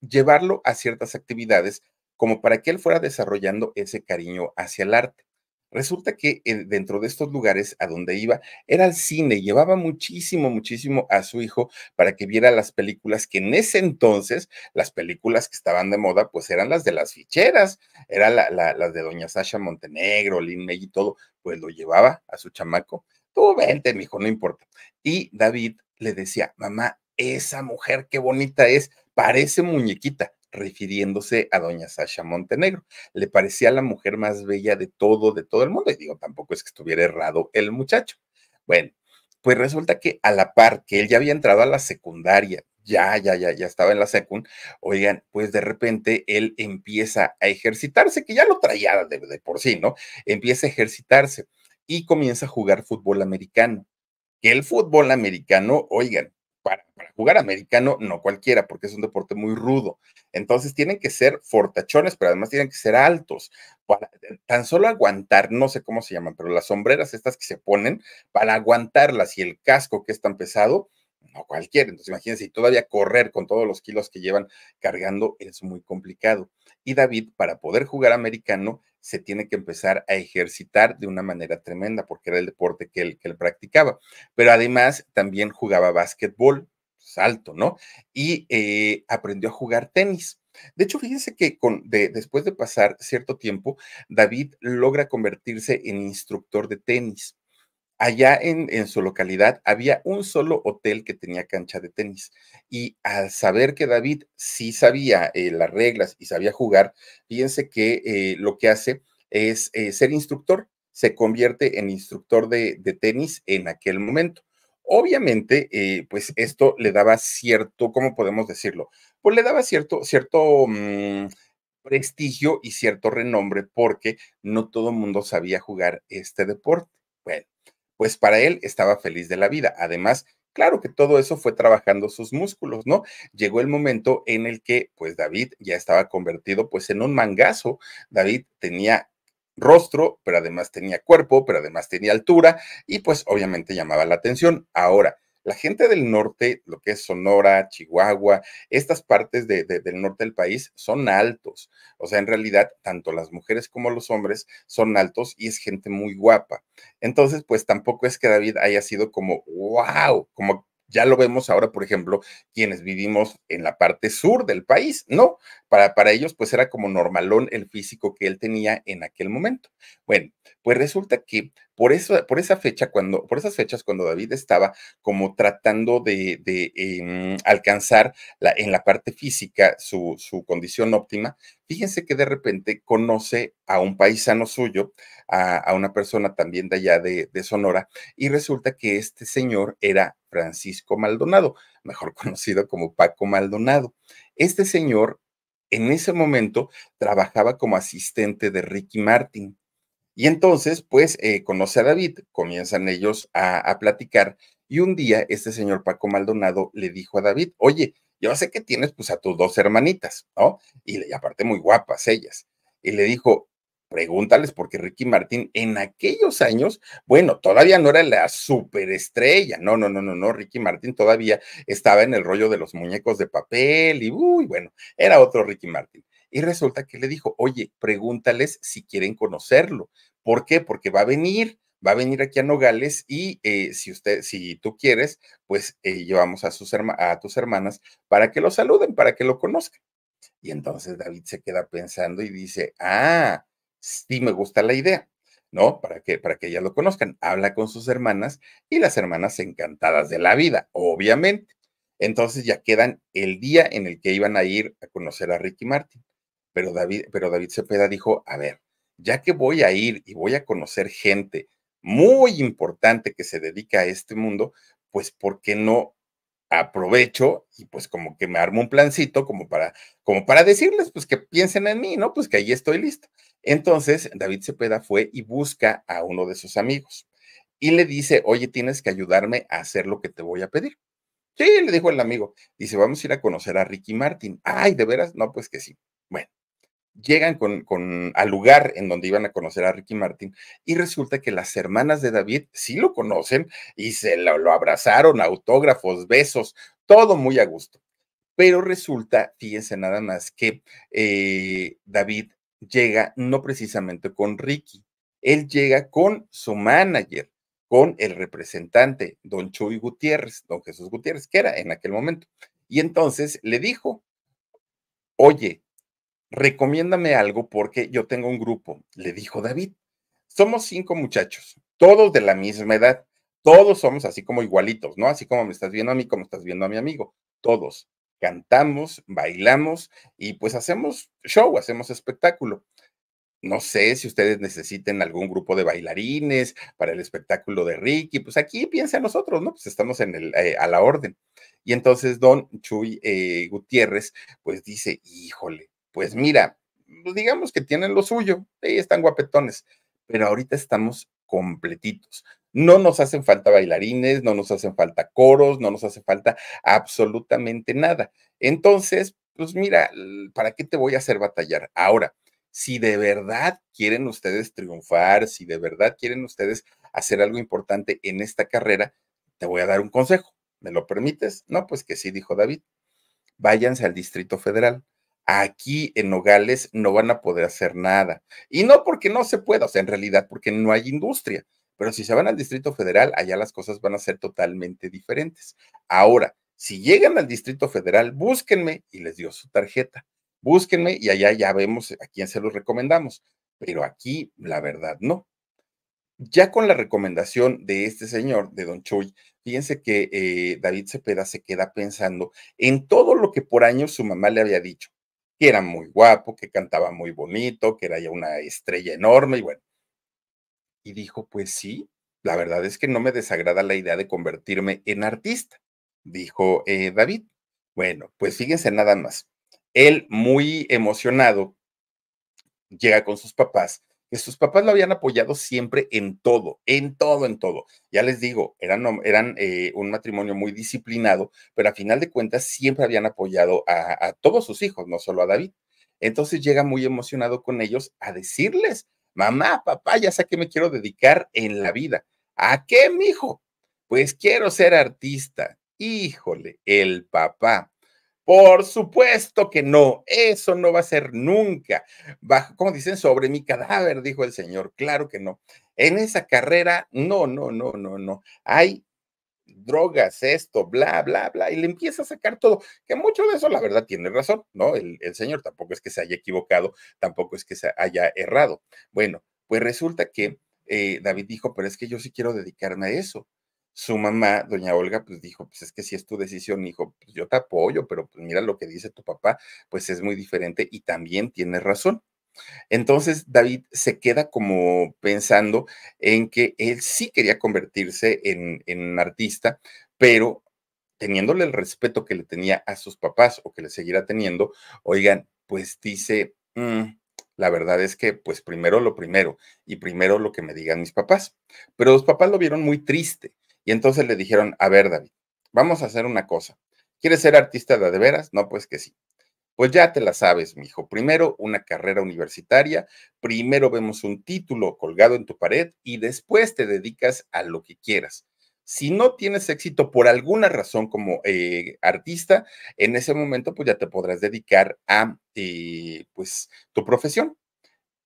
[SPEAKER 1] llevarlo a ciertas actividades como para que él fuera desarrollando ese cariño hacia el arte. Resulta que eh, dentro de estos lugares a donde iba era al cine, llevaba muchísimo, muchísimo a su hijo para que viera las películas que en ese entonces, las películas que estaban de moda, pues eran las de las ficheras, eran las la, de Doña Sasha Montenegro, Lin y todo, pues lo llevaba a su chamaco. Tú vente, hijo no importa. Y David le decía, mamá, esa mujer qué bonita es, parece muñequita refiriéndose a doña Sasha Montenegro. Le parecía la mujer más bella de todo, de todo el mundo. Y digo, tampoco es que estuviera errado el muchacho. Bueno, pues resulta que a la par que él ya había entrado a la secundaria, ya, ya, ya, ya estaba en la secund, oigan, pues de repente él empieza a ejercitarse, que ya lo traía de, de por sí, ¿no? Empieza a ejercitarse y comienza a jugar fútbol americano. Que el fútbol americano, oigan, para, jugar americano, no cualquiera, porque es un deporte muy rudo. Entonces tienen que ser fortachones, pero además tienen que ser altos. tan solo aguantar, no sé cómo se llaman, pero las sombreras estas que se ponen, para aguantarlas y el casco que es tan pesado, no cualquiera. Entonces imagínense, y todavía correr con todos los kilos que llevan cargando es muy complicado. Y David, para poder jugar americano, se tiene que empezar a ejercitar de una manera tremenda, porque era el deporte que él, él practicaba. Pero además también jugaba básquetbol, salto, pues, ¿no? Y eh, aprendió a jugar tenis. De hecho, fíjense que con, después de pasar cierto tiempo, David logra convertirse en instructor de tenis allá en, su localidad había un solo hotel que tenía cancha de tenis. Y al saber que David sí sabía eh, las reglas y sabía jugar, fíjense que eh, lo que hace es eh, ser instructor, se convierte en instructor de, tenis en aquel momento. Obviamente, pues esto le daba cierto, ¿cómo podemos decirlo? Pues le daba cierto, cierto... Mm, prestigio y cierto renombre porque no todo el mundo sabía jugar este deporte. Bueno, pues para él estaba feliz de la vida. Además, claro que todo eso fue trabajando sus músculos, ¿no? Llegó el momento en el que, pues David ya estaba convertido pues en un mangazo. David tenía rostro, pero además tenía cuerpo, pero además tenía altura y pues obviamente llamaba la atención. Ahora, la gente del norte, lo que es Sonora, Chihuahua, estas partes del norte del país son altos. O sea, en realidad, tanto las mujeres como los hombres son altos y es gente muy guapa. Entonces, pues tampoco es que David haya sido como, wow, como ya lo vemos ahora, por ejemplo, quienes vivimos en la parte sur del país, ¿no? Para, para ellos, pues era como normalón el físico que él tenía en aquel momento. Bueno, pues resulta que por, eso, por, esa fecha cuando, por esas fechas, cuando David estaba como tratando de, em, alcanzar en la parte física su, condición óptima, fíjense que de repente conoce a un paisano suyo, a, una persona también de allá de, de, Sonora, y resulta que este señor era Francisco Maldonado, mejor conocido como Paco Maldonado. Este señor en ese momento trabajaba como asistente de Ricky Martin. Y entonces, pues, eh, conoce a David, comienzan ellos a, platicar y un día este señor Paco Maldonado le dijo a David, oye, yo sé que tienes pues a tus dos hermanitas, ¿no? Y, aparte muy guapas ellas. Y le dijo, pregúntales porque Ricky Martín en aquellos años, bueno, todavía no era la superestrella, no, no, no, no, no, Ricky Martín todavía estaba en el rollo de los muñecos de papel y, uy, bueno, era otro Ricky Martín. Y resulta que le dijo, oye, pregúntales si quieren conocerlo. ¿Por qué? Porque va a venir, va a venir aquí a Nogales y eh, si usted, si tú quieres, pues eh, llevamos a, sus a tus hermanas para que lo saluden, para que lo conozcan. Y entonces David se queda pensando y dice, ah, sí me gusta la idea, ¿no? Para que, para que ellas lo conozcan. Habla con sus hermanas y las hermanas encantadas de la vida, obviamente. Entonces ya quedan el día en el que iban a ir a conocer a Ricky Martin pero David, pero David Cepeda dijo, a ver, ya que voy a ir y voy a conocer gente muy importante que se dedica a este mundo, pues ¿por qué no aprovecho y pues como que me armo un plancito como para, como para decirles pues que piensen en mí, ¿no? Pues que ahí estoy listo. Entonces David Cepeda fue y busca a uno de sus amigos y le dice, oye, tienes que ayudarme a hacer lo que te voy a pedir. Sí, le dijo el amigo. Dice, vamos a ir a conocer a Ricky Martin. Ay, de veras, no, pues que sí. Bueno, llegan con, con, al lugar en donde iban a conocer a Ricky Martin y resulta que las hermanas de David sí lo conocen y se lo, abrazaron, autógrafos, besos, todo muy a gusto. Pero resulta, fíjense nada más, que eh, David llega no precisamente con Ricky, él llega con su manager, con el representante, don Chuy Gutiérrez, don Jesús Gutiérrez, que era en aquel momento. Y entonces le dijo, oye, recomiéndame algo porque yo tengo un grupo, le dijo David. Somos cinco muchachos, todos de la misma edad, todos somos así como igualitos, ¿no? Así como me estás viendo a mí, como estás viendo a mi amigo, todos. Cantamos, bailamos y pues hacemos show, hacemos espectáculo. No sé si ustedes necesiten algún grupo de bailarines para el espectáculo de Ricky, pues aquí piensa nosotros, ¿no? Pues estamos en el, eh, a la orden. Y entonces don Chuy eh, Gutiérrez, pues dice, híjole, pues mira, digamos que tienen lo suyo, ahí están guapetones, pero ahorita estamos completitos. No nos hacen falta bailarines, no nos hacen falta coros, no nos hace falta absolutamente nada. Entonces, pues mira, ¿para qué te voy a hacer batallar? Ahora, si de verdad quieren ustedes triunfar, si de verdad quieren ustedes hacer algo importante en esta carrera, te voy a dar un consejo. ¿Me lo permites? No, pues que sí, dijo David. Váyanse al Distrito Federal aquí en Nogales no van a poder hacer nada. Y no porque no se pueda, o sea, en realidad porque no hay industria. Pero si se van al Distrito Federal, allá las cosas van a ser totalmente diferentes. Ahora, si llegan al Distrito Federal, búsquenme y les dio su tarjeta. Búsquenme y allá ya vemos a quién se los recomendamos. Pero aquí, la verdad, no. Ya con la recomendación de este señor, de Don Chuy, fíjense que eh, David Cepeda se queda pensando en todo lo que por años su mamá le había dicho que era muy guapo, que cantaba muy bonito, que era ya una estrella enorme y bueno. Y dijo, pues sí, la verdad es que no me desagrada la idea de convertirme en artista, dijo eh, David. Bueno, pues fíjense nada más. Él, muy emocionado, llega con sus papás sus papás lo habían apoyado siempre en todo, en todo, en todo. Ya les digo, eran, eran eh, un matrimonio muy disciplinado, pero a final de cuentas siempre habían apoyado a, a todos sus hijos, no solo a David. Entonces llega muy emocionado con ellos a decirles, mamá, papá, ya sé a qué me quiero dedicar en la vida. ¿A qué, mijo? Pues quiero ser artista. Híjole, el papá por supuesto que no, eso no va a ser nunca. ¿Cómo como dicen, sobre mi cadáver, dijo el señor, claro que no. En esa carrera, no, no, no, no, no. Hay drogas, esto, bla, bla, bla, y le empieza a sacar todo, que mucho de eso la verdad tiene razón, ¿no? El, señor tampoco es que se haya equivocado, tampoco es que se haya errado. Bueno, pues resulta que eh, David dijo, pero es que yo sí quiero dedicarme a eso su mamá, doña Olga, pues dijo, pues es que si es tu decisión, hijo, pues yo te apoyo, pero pues mira lo que dice tu papá, pues es muy diferente y también tiene razón. Entonces David se queda como pensando en que él sí quería convertirse en, un artista, pero teniéndole el respeto que le tenía a sus papás o que le seguirá teniendo, oigan, pues dice, mm, la verdad es que pues primero lo primero y primero lo que me digan mis papás. Pero los papás lo vieron muy triste y entonces le dijeron, a ver, David, vamos a hacer una cosa. ¿Quieres ser artista de, de veras? No, pues que sí. Pues ya te la sabes, mijo. Primero una carrera universitaria, primero vemos un título colgado en tu pared y después te dedicas a lo que quieras. Si no tienes éxito por alguna razón como eh, artista, en ese momento pues ya te podrás dedicar a eh, pues tu profesión.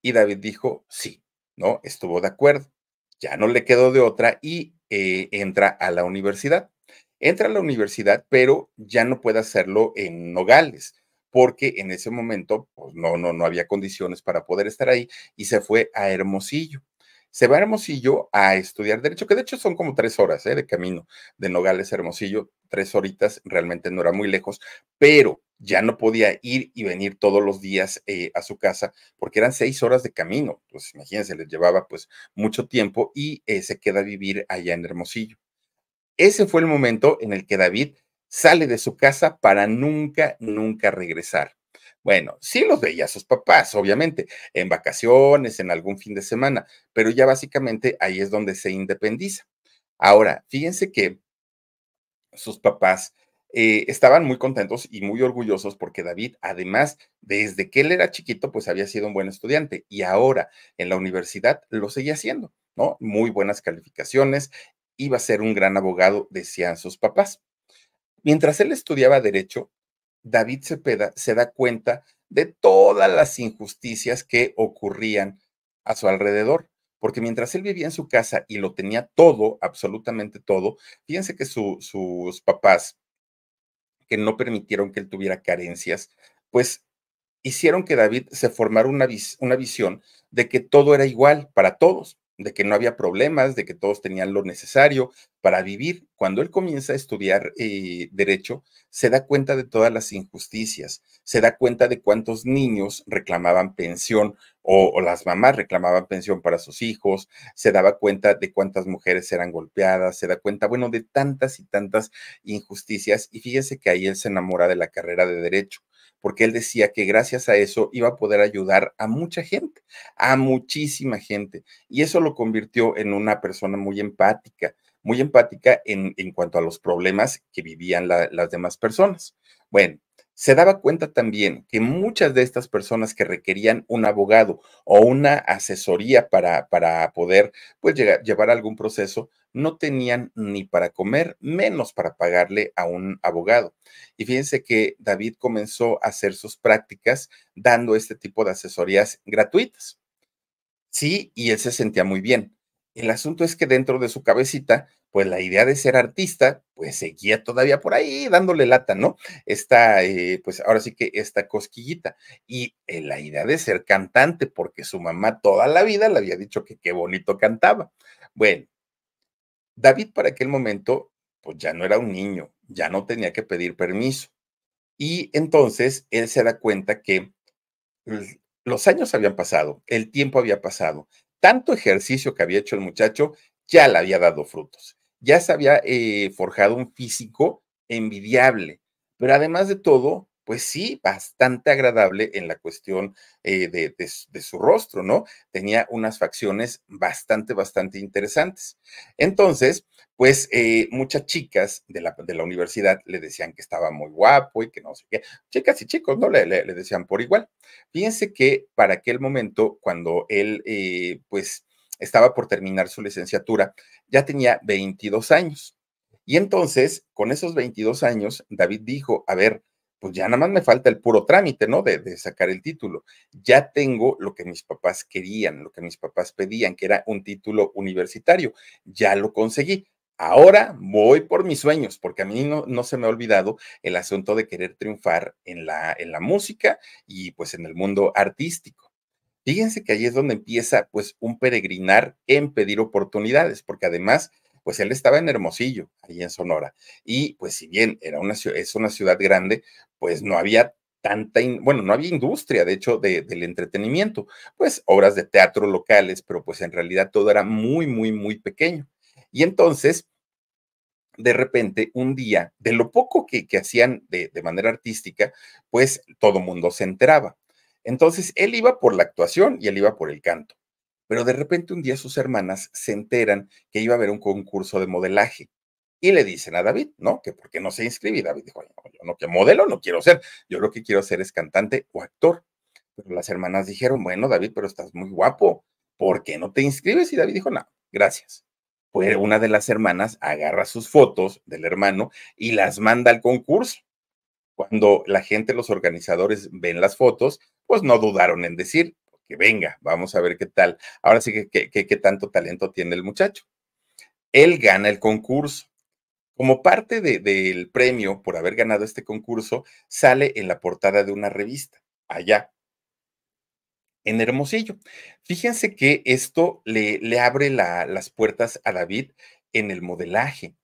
[SPEAKER 1] Y David dijo, sí, ¿no? Estuvo de acuerdo. Ya no le quedó de otra y eh, entra a la universidad. Entra a la universidad, pero ya no puede hacerlo en Nogales, porque en ese momento pues, no, no, no había condiciones para poder estar ahí y se fue a Hermosillo se va a Hermosillo a estudiar Derecho, que de hecho son como tres horas ¿eh? de camino de Nogales a Hermosillo, tres horitas, realmente no era muy lejos, pero ya no podía ir y venir todos los días eh, a su casa porque eran seis horas de camino, pues imagínense, les llevaba pues mucho tiempo y eh, se queda a vivir allá en Hermosillo. Ese fue el momento en el que David sale de su casa para nunca, nunca regresar. Bueno, sí los veía sus papás, obviamente, en vacaciones, en algún fin de semana, pero ya básicamente ahí es donde se independiza. Ahora, fíjense que sus papás eh, estaban muy contentos y muy orgullosos porque David, además, desde que él era chiquito, pues había sido un buen estudiante y ahora en la universidad lo seguía haciendo, ¿no? Muy buenas calificaciones, iba a ser un gran abogado, decían sus papás. Mientras él estudiaba derecho, David Cepeda se da cuenta de todas las injusticias que ocurrían a su alrededor. Porque mientras él vivía en su casa y lo tenía todo, absolutamente todo, fíjense que sus papás, que no permitieron que él tuviera carencias, pues hicieron que David se formara una, una visión de que todo era igual para todos de que no había problemas, de que todos tenían lo necesario para vivir. Cuando él comienza a estudiar eh, derecho, se da cuenta de todas las injusticias, se da cuenta de cuántos niños reclamaban pensión o, las mamás reclamaban pensión para sus hijos, se daba cuenta de cuántas mujeres eran golpeadas, se da cuenta, bueno, de tantas y tantas injusticias. Y fíjese que ahí él se enamora de la carrera de derecho porque él decía que gracias a eso iba a poder ayudar a mucha gente, a muchísima gente. Y eso lo convirtió en una persona muy empática, muy empática en, cuanto a los problemas que vivían las demás personas. Bueno, se daba cuenta también que muchas de estas personas que requerían un abogado o una asesoría para, para poder pues, llevar algún proceso, no tenían ni para comer, menos para pagarle a un abogado. Y fíjense que David comenzó a hacer sus prácticas dando este tipo de asesorías gratuitas. Sí, y él se sentía muy bien. El asunto es que dentro de su cabecita, pues la idea de ser artista, pues seguía todavía por ahí dándole lata, ¿no? Esta, eh, pues ahora sí que esta cosquillita. Y eh, la idea de ser cantante, porque su mamá toda la vida le había dicho que qué bonito cantaba. Bueno, David para aquel momento, pues ya no era un niño, ya no tenía que pedir permiso. Y entonces él se da cuenta que pues, los años habían pasado, el tiempo había pasado, tanto ejercicio que había hecho el muchacho ya le había dado frutos, ya se había eh, forjado un físico envidiable, pero además de todo, pues sí, bastante agradable en la cuestión eh, de, su rostro, ¿no? Tenía unas facciones bastante, bastante interesantes. Entonces, pues eh, muchas chicas de la, universidad le decían que estaba muy guapo y que no sé qué. Chicas y chicos, ¿no? Le, decían por igual. Fíjense que para aquel momento, cuando él, eh, pues, estaba por terminar su licenciatura, ya tenía 22 años. Y entonces, con esos 22 años, David dijo, a ver, pues ya nada más me falta el puro trámite, ¿no? De, sacar el título. Ya tengo lo que mis papás querían, lo que mis papás pedían, que era un título universitario. Ya lo conseguí. Ahora voy por mis sueños, porque a mí no, se me ha olvidado el asunto de querer triunfar en la, en la música y pues en el mundo artístico. Fíjense que ahí es donde empieza pues un peregrinar en pedir oportunidades, porque además pues él estaba en Hermosillo, ahí en Sonora. Y pues si bien era una, es una ciudad grande, pues no había tanta, bueno, no había industria, de hecho, de, del entretenimiento, pues obras de teatro locales, pero pues en realidad todo era muy, muy, muy pequeño. Y entonces, de repente, un día, de lo poco que, hacían de, de, manera artística, pues todo mundo se enteraba. Entonces, él iba por la actuación y él iba por el canto pero de repente un día sus hermanas se enteran que iba a haber un concurso de modelaje. Y le dicen a David, ¿no? Que qué no se inscribe. Y David dijo, no, yo no, que modelo no quiero ser. Yo lo que quiero ser es cantante o actor. Pero las hermanas dijeron, bueno, David, pero estás muy guapo. ¿Por qué no te inscribes? Y David dijo, no, gracias. Pues una de las hermanas agarra sus fotos del hermano y las manda al concurso. Cuando la gente, los organizadores ven las fotos, pues no dudaron en decir, que venga, vamos a ver qué tal. Ahora sí que qué tanto talento tiene el muchacho. Él gana el concurso. Como parte del de, premio por haber ganado este concurso, sale en la portada de una revista, allá, en Hermosillo. Fíjense que esto le, le abre las puertas a David en el modelaje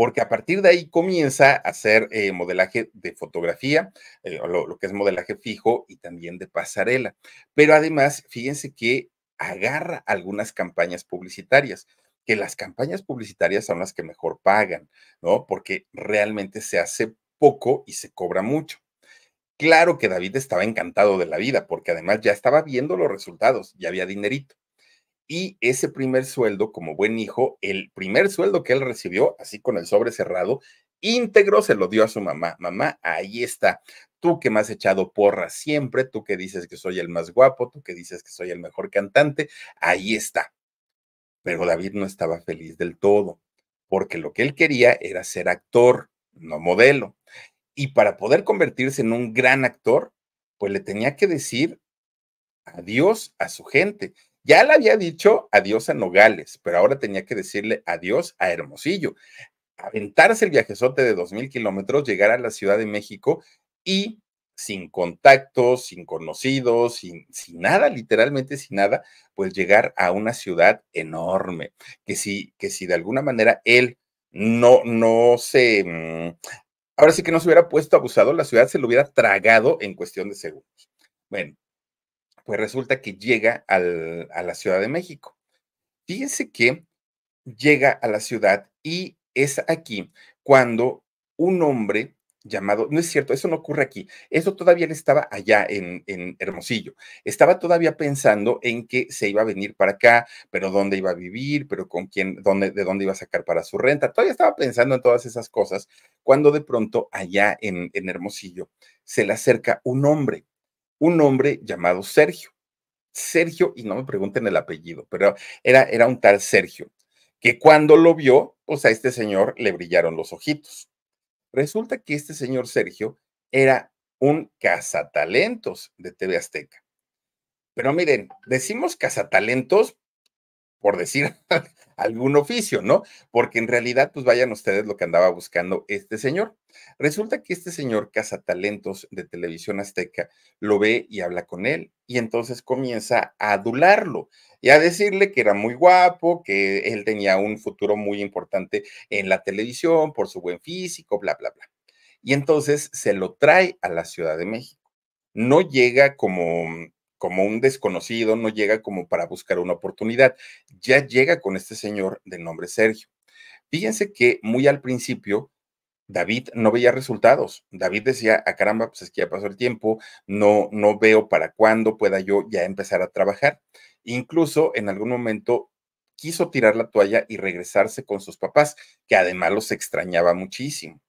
[SPEAKER 1] porque a partir de ahí comienza a hacer eh, modelaje de fotografía, eh, lo, lo que es modelaje fijo y también de pasarela. Pero además, fíjense que agarra algunas campañas publicitarias que las campañas publicitarias son las que mejor pagan, ¿no? Porque realmente se hace poco y se cobra mucho. Claro que David estaba encantado de la vida, porque además ya estaba viendo los resultados, ya había dinerito y ese primer sueldo, como buen hijo, el primer sueldo que él recibió, así con el sobre cerrado, íntegro se lo dio a su mamá. Mamá, ahí está. Tú que me has echado porra siempre, tú que dices que soy el más guapo, tú que dices que soy el mejor cantante, ahí está. Pero David no estaba feliz del todo, porque lo que él quería era ser actor, no modelo. Y para poder convertirse en un gran actor, pues le tenía que decir adiós a su gente, ya le había dicho adiós a Nogales, pero ahora tenía que decirle adiós a Hermosillo. Aventarse el viajezote de dos mil kilómetros, llegar a la Ciudad de México y sin contactos, sin conocidos, sin, sin, nada, literalmente sin nada, pues llegar a una ciudad enorme, que si, que si de alguna manera él no, no se, mm, ahora sí que no se hubiera puesto abusado, la ciudad se lo hubiera tragado en cuestión de segundos. Bueno, pues resulta que llega a la Ciudad de México. Fíjense que llega a la ciudad y es aquí cuando un hombre llamado, no es cierto, eso no ocurre aquí, eso todavía estaba allá en, en, Hermosillo, estaba todavía pensando en que se iba a venir para acá, pero dónde iba a vivir, pero con quién, dónde, de dónde iba a sacar para su renta, todavía estaba pensando en todas esas cosas, cuando de pronto allá en, en Hermosillo se le acerca un hombre, un hombre llamado Sergio. Sergio, y no me pregunten el apellido, pero era, era un tal Sergio, que cuando lo vio, pues a este señor le brillaron los ojitos. Resulta que este señor Sergio era un cazatalentos de TV Azteca. Pero miren, decimos cazatalentos por decir algún oficio, ¿no? Porque en realidad, pues vayan ustedes lo que andaba buscando este señor. Resulta que este señor talentos de televisión azteca lo ve y habla con él y entonces comienza a adularlo y a decirle que era muy guapo, que él tenía un futuro muy importante en la televisión por su buen físico, bla, bla, bla. Y entonces se lo trae a la Ciudad de México. No llega como como un desconocido, no llega como para buscar una oportunidad, ya llega con este señor de nombre Sergio. Fíjense que muy al principio David no veía resultados. David decía, a ah, caramba, pues es que ya pasó el tiempo, no, no veo para cuándo pueda yo ya empezar a trabajar. Incluso en algún momento quiso tirar la toalla y regresarse con sus papás, que además los extrañaba muchísimo.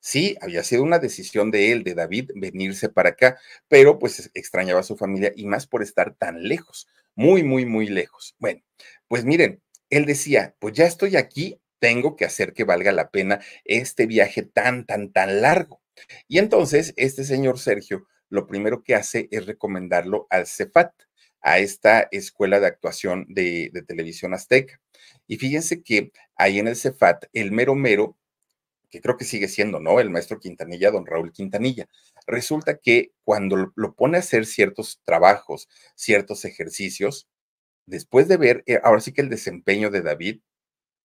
[SPEAKER 1] Sí, había sido una decisión de él, de David, venirse para acá, pero pues extrañaba a su familia y más por estar tan lejos, muy, muy, muy lejos. Bueno, pues miren, él decía, pues ya estoy aquí, tengo que hacer que valga la pena este viaje tan, tan, tan largo. Y entonces este señor Sergio lo primero que hace es recomendarlo al CEFAT, a esta escuela de actuación de, televisión azteca. Y fíjense que ahí en el CEFAT, el mero mero que creo que sigue siendo, ¿no? El maestro Quintanilla, don Raúl Quintanilla. Resulta que cuando lo pone a hacer ciertos trabajos, ciertos ejercicios, después de ver, eh, ahora sí que el desempeño de David,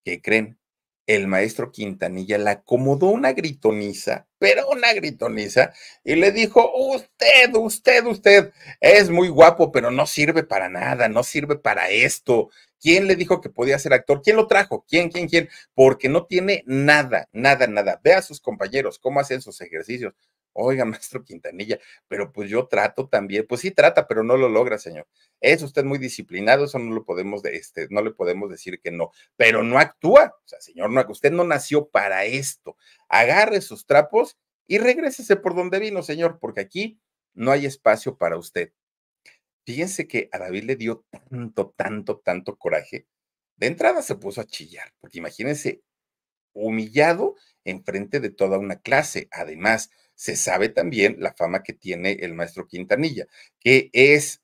[SPEAKER 1] ¿qué creen? El maestro Quintanilla le acomodó una gritoniza, pero una gritoniza, y le dijo, usted, usted, usted, es muy guapo, pero no sirve para nada, no sirve para esto, ¿Quién le dijo que podía ser actor? ¿Quién lo trajo? ¿Quién, quién, quién? Porque no tiene nada, nada, nada. Ve a sus compañeros cómo hacen sus ejercicios. Oiga, maestro Quintanilla, pero pues yo trato también, pues sí trata, pero no lo logra, señor. Es usted muy disciplinado, eso no lo podemos, de este, no le podemos decir que no, pero no actúa, o sea, señor, no, usted no nació para esto. Agarre sus trapos y regrésese por donde vino, señor, porque aquí no hay espacio para usted. Fíjense que a David le dio tanto, tanto, tanto coraje. De entrada se puso a chillar, porque imagínense, humillado frente de toda una clase. Además, se sabe también la fama que tiene el maestro Quintanilla, que es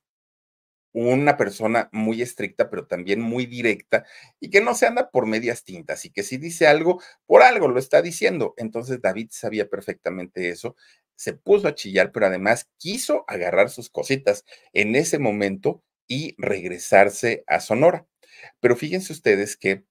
[SPEAKER 1] una persona muy estricta, pero también muy directa y que no se anda por medias tintas y que si dice algo, por algo lo está diciendo. Entonces David sabía perfectamente eso se puso a chillar, pero además quiso agarrar sus cositas en ese momento y regresarse a Sonora. Pero fíjense ustedes que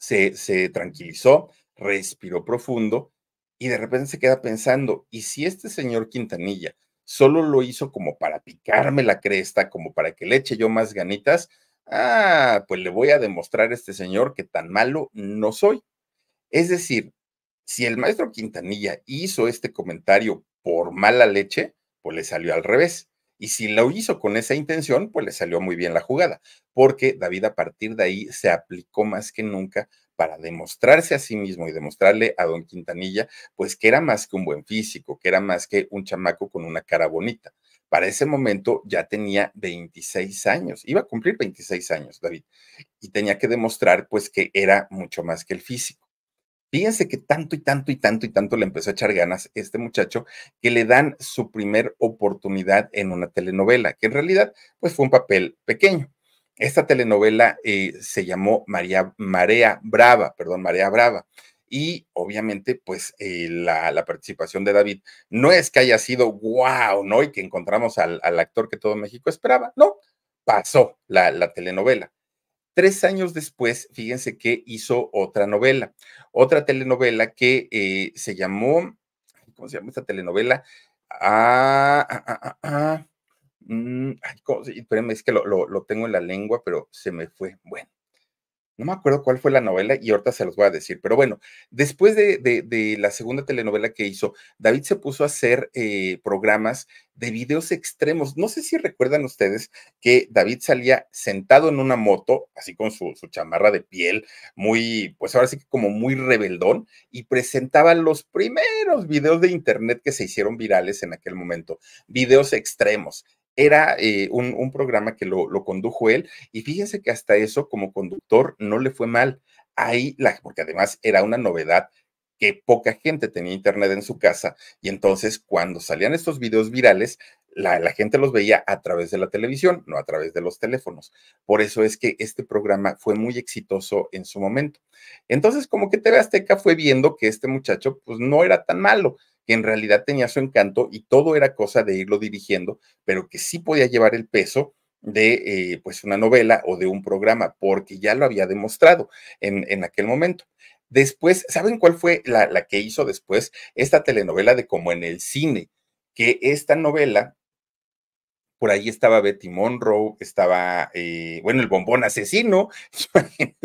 [SPEAKER 1] se, se tranquilizó, respiró profundo y de repente se queda pensando, ¿y si este señor Quintanilla solo lo hizo como para picarme la cresta, como para que le eche yo más ganitas? Ah, pues le voy a demostrar a este señor que tan malo no soy. Es decir, si el maestro Quintanilla hizo este comentario por mala leche, pues le salió al revés. Y si lo hizo con esa intención, pues le salió muy bien la jugada, porque David a partir de ahí se aplicó más que nunca para demostrarse a sí mismo y demostrarle a don Quintanilla, pues que era más que un buen físico, que era más que un chamaco con una cara bonita. Para ese momento ya tenía 26 años, iba a cumplir 26 años David, y tenía que demostrar pues que era mucho más que el físico. Fíjense que tanto y tanto y tanto y tanto le empezó a echar ganas este muchacho que le dan su primer oportunidad en una telenovela, que en realidad pues fue un papel pequeño. Esta telenovela eh, se llamó María, Marea Brava, perdón, María Brava. Y obviamente, pues eh, la, participación de David no es que haya sido wow, ¿no? Y que encontramos al, actor que todo México esperaba. No, pasó la telenovela. Tres años después, fíjense que hizo otra novela, otra telenovela que eh, se llamó, ¿cómo se llama esta telenovela? Ah, ah, ah, ah. ah mm, ay, es que lo, lo, tengo en la lengua, pero se me fue. Bueno, no me acuerdo cuál fue la novela y ahorita se los voy a decir, pero bueno, después de, la segunda telenovela que hizo, David se puso a hacer eh, programas de videos extremos. No sé si recuerdan ustedes que David salía sentado en una moto, así con su, su chamarra de piel, muy, pues ahora sí que como muy rebeldón, y presentaba los primeros videos de internet que se hicieron virales en aquel momento, videos extremos era eh, un, programa que lo, lo, condujo él y fíjense que hasta eso como conductor no le fue mal. Ahí, la, porque además era una novedad que poca gente tenía internet en su casa y entonces cuando salían estos videos virales, la, gente los veía a través de la televisión, no a través de los teléfonos. Por eso es que este programa fue muy exitoso en su momento. Entonces, como que TV Azteca fue viendo que este muchacho pues no era tan malo, que en realidad tenía su encanto y todo era cosa de irlo dirigiendo, pero que sí podía llevar el peso de eh, pues una novela o de un programa, porque ya lo había demostrado en, en aquel momento. Después, ¿saben cuál fue la, la, que hizo después? Esta telenovela de Como en el Cine, que esta novela por ahí estaba Betty Monroe, estaba, eh, bueno, el bombón asesino,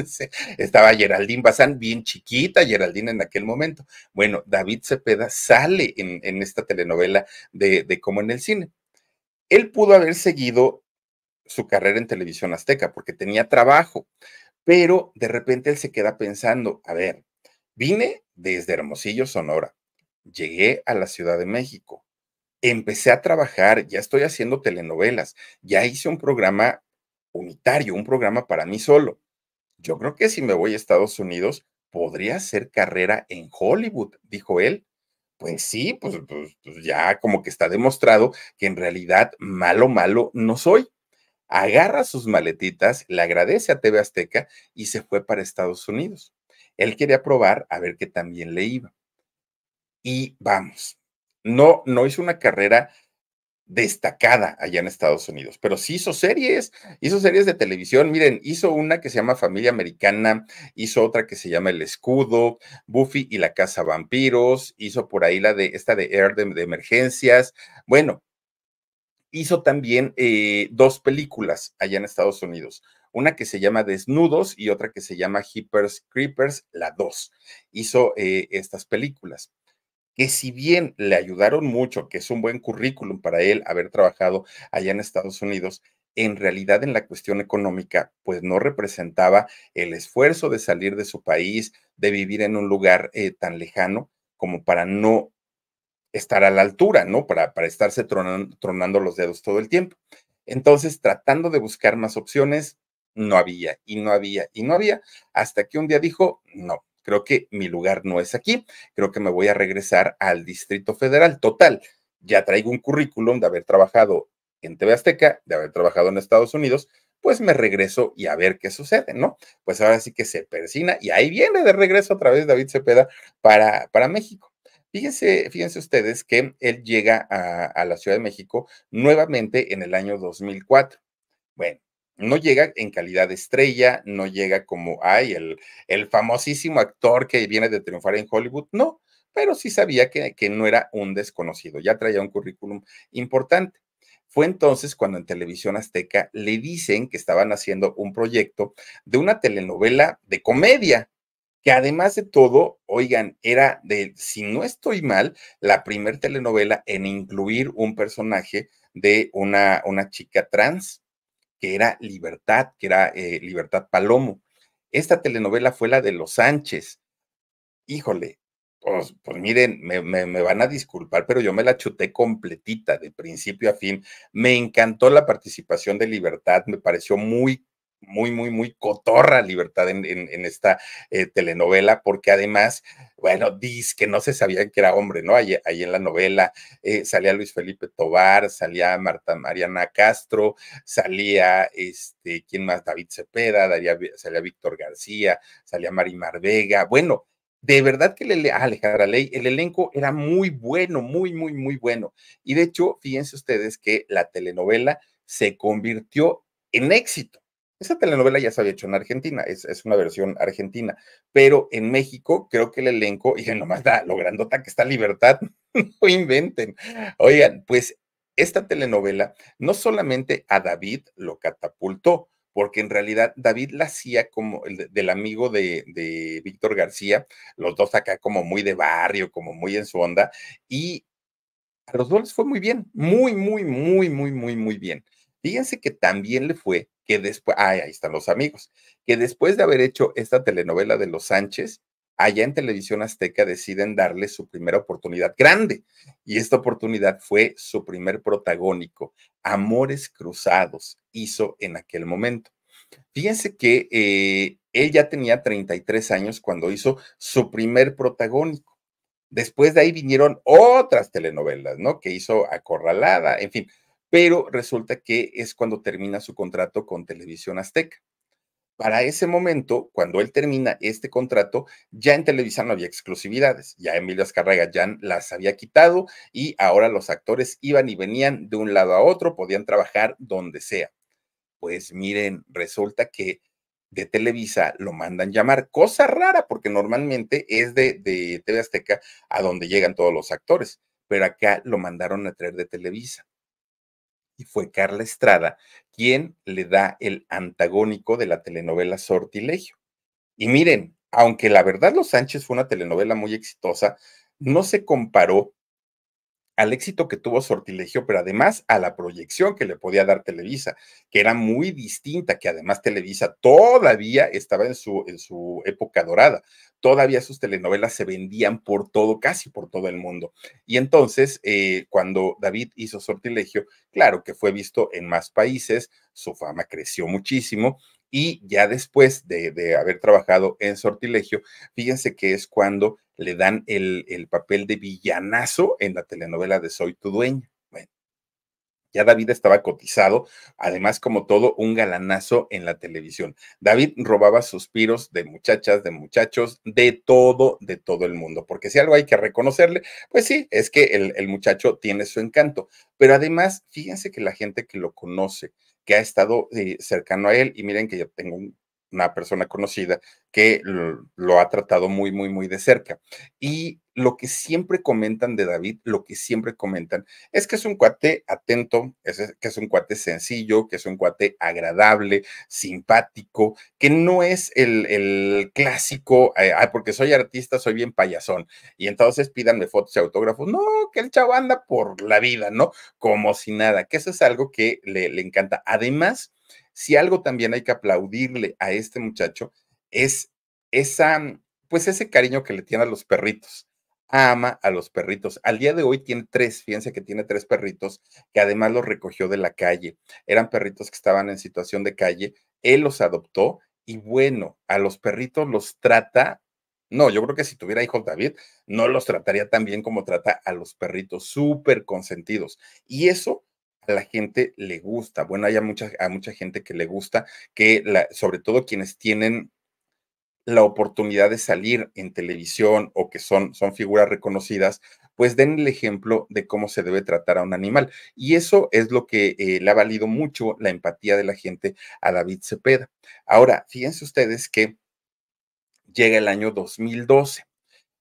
[SPEAKER 1] estaba Geraldine Bazán, bien chiquita Geraldine en aquel momento. Bueno, David Cepeda sale en, esta telenovela de, de en el Cine. Él pudo haber seguido su carrera en televisión azteca porque tenía trabajo, pero de repente él se queda pensando, a ver, vine desde Hermosillo, Sonora, llegué a la Ciudad de México, empecé a trabajar, ya estoy haciendo telenovelas, ya hice un programa unitario, un programa para mí solo. Yo creo que si me voy a Estados Unidos, podría hacer carrera en Hollywood, dijo él. Pues sí, pues, pues, pues ya como que está demostrado que en realidad malo, malo no soy. Agarra sus maletitas, le agradece a TV Azteca y se fue para Estados Unidos. Él quería probar a ver qué también le iba. Y vamos, no, no hizo una carrera destacada allá en Estados Unidos, pero sí hizo series, hizo series de televisión, miren, hizo una que se llama Familia Americana, hizo otra que se llama El Escudo, Buffy y la Casa Vampiros, hizo por ahí la de esta de Air de, emergencias, bueno, hizo también eh, dos películas allá en Estados Unidos, una que se llama Desnudos y otra que se llama Hippers Creepers, la 2, hizo eh, estas películas que si bien le ayudaron mucho, que es un buen currículum para él haber trabajado allá en Estados Unidos, en realidad en la cuestión económica, pues no representaba el esfuerzo de salir de su país, de vivir en un lugar eh, tan lejano como para no estar a la altura, ¿no? Para, para estarse tronando los dedos todo el tiempo. Entonces, tratando de buscar más opciones, no había, y no había, y no había, hasta que un día dijo, no, creo que mi lugar no es aquí, creo que me voy a regresar al Distrito Federal. Total, ya traigo un currículum de haber trabajado en TV Azteca, de haber trabajado en Estados Unidos, pues me regreso y a ver qué sucede, ¿no? Pues ahora sí que se persina y ahí viene de regreso otra vez David Cepeda para, para México. Fíjense, fíjense ustedes que él llega a, a la Ciudad de México nuevamente en el año 2004. Bueno, no llega en calidad de estrella, no llega como, ay, el, famosísimo actor que viene de triunfar en Hollywood, no, pero sí sabía que, no era un desconocido, ya traía un currículum importante. Fue entonces cuando en Televisión Azteca le dicen que estaban haciendo un proyecto de una telenovela de comedia, que además de todo, oigan, era de, si no estoy mal, la primer telenovela en incluir un personaje de una, una chica trans que era Libertad, que era eh, Libertad Palomo. Esta telenovela fue la de los Sánchez. Híjole, pues, pues miren, me, me, van a disculpar, pero yo me la chuté completita, de principio a fin. Me encantó la participación de Libertad, me pareció muy muy, muy, muy cotorra Libertad en, esta eh, telenovela, porque además, bueno, dice que no se sabía que era hombre, ¿no? Ahí, en la novela eh, salía Luis Felipe Tobar, salía Marta Mariana Castro, salía, este, ¿quién más? David Cepeda, salía, Víctor García, salía Mari Vega, bueno. De verdad que le, ah, Alejandra Ley, el elenco era muy bueno, muy, muy, muy bueno. Y de hecho, fíjense ustedes que la telenovela se convirtió en éxito esa telenovela ya se había hecho en Argentina, es, una versión argentina, pero en México creo que el elenco, y nomás da, logrando que está libertad, no inventen. Oigan, pues esta telenovela no solamente a David lo catapultó, porque en realidad David la hacía como el del amigo de, de Víctor García, los dos acá como muy de barrio, como muy en su onda, y a los dos les fue muy bien, muy, muy, muy, muy, muy, muy bien. Fíjense que también le fue que después, ahí están los amigos, que después de haber hecho esta telenovela de los Sánchez, allá en Televisión Azteca deciden darle su primera oportunidad grande. Y esta oportunidad fue su primer protagónico, Amores Cruzados, hizo en aquel momento. Fíjense que eh, él ya tenía 33 años cuando hizo su primer protagónico. Después de ahí vinieron otras telenovelas, ¿no? Que hizo Acorralada, en fin, pero resulta que es cuando termina su contrato con Televisión Azteca. Para ese momento, cuando él termina este contrato, ya en Televisa no había exclusividades, ya Emilio Azcárraga ya las había quitado y ahora los actores iban y venían de un lado a otro, podían trabajar donde sea. Pues miren, resulta que de Televisa lo mandan llamar, cosa rara porque normalmente es de, de TV Azteca a donde llegan todos los actores, pero acá lo mandaron a traer de Televisa fue Carla Estrada quien le da el antagónico de la telenovela Sortilegio. Y miren, aunque la verdad Los Sánchez fue una telenovela muy exitosa, no se comparó al éxito que tuvo Sortilegio, pero además a la proyección que le podía dar Televisa, que era muy distinta, que además Televisa todavía estaba en su, en su época dorada, todavía sus telenovelas se vendían por todo, casi por todo el mundo. Y entonces, eh, cuando David hizo Sortilegio, claro que fue visto en más países, su fama creció muchísimo y ya después de, haber trabajado en sortilegio, fíjense que es cuando le dan el, papel de villanazo en la telenovela de Soy tu dueño. Ya David estaba cotizado, además como todo un galanazo en la televisión. David robaba suspiros de muchachas, de muchachos, de todo, de todo el mundo, porque si algo hay que reconocerle, pues sí, es que el, el muchacho tiene su encanto. Pero además, fíjense que la gente que lo conoce, que ha estado eh, cercano a él. Y miren que yo tengo un una persona conocida que lo, ha tratado muy, muy, muy de cerca. Y lo que siempre comentan de David, lo que siempre comentan, es que es un cuate atento, que es un cuate sencillo, que es un cuate agradable, simpático, que no es el, clásico, eh, porque soy artista, soy bien payasón, y entonces pídanme fotos y autógrafos. No, que el chavo anda por la vida, ¿no? Como si nada, que eso es algo que le encanta. Además, si algo también hay que aplaudirle a este muchacho es esa, mm, pues ese cariño que le tiene a los perritos. Ama a los perritos. Al día de hoy tiene tres, fíjense que tiene tres perritos que además los recogió de la calle. Eran perritos que estaban en situación de calle. Él los adoptó y bueno, a los perritos los trata no, yo creo que si tuviera hijo David, no los trataría tan bien como trata a los perritos, súper consentidos. Y eso a la gente le gusta. Bueno, hay mucha, mucha gente que le gusta, que sobre todo quienes tienen la oportunidad de salir en televisión o que son, son figuras reconocidas, pues den el ejemplo de cómo se debe tratar a un animal. Y eso es lo que eh, le ha valido mucho la empatía de la gente a David Cepeda. Ahora, fíjense ustedes que llega el año 2012.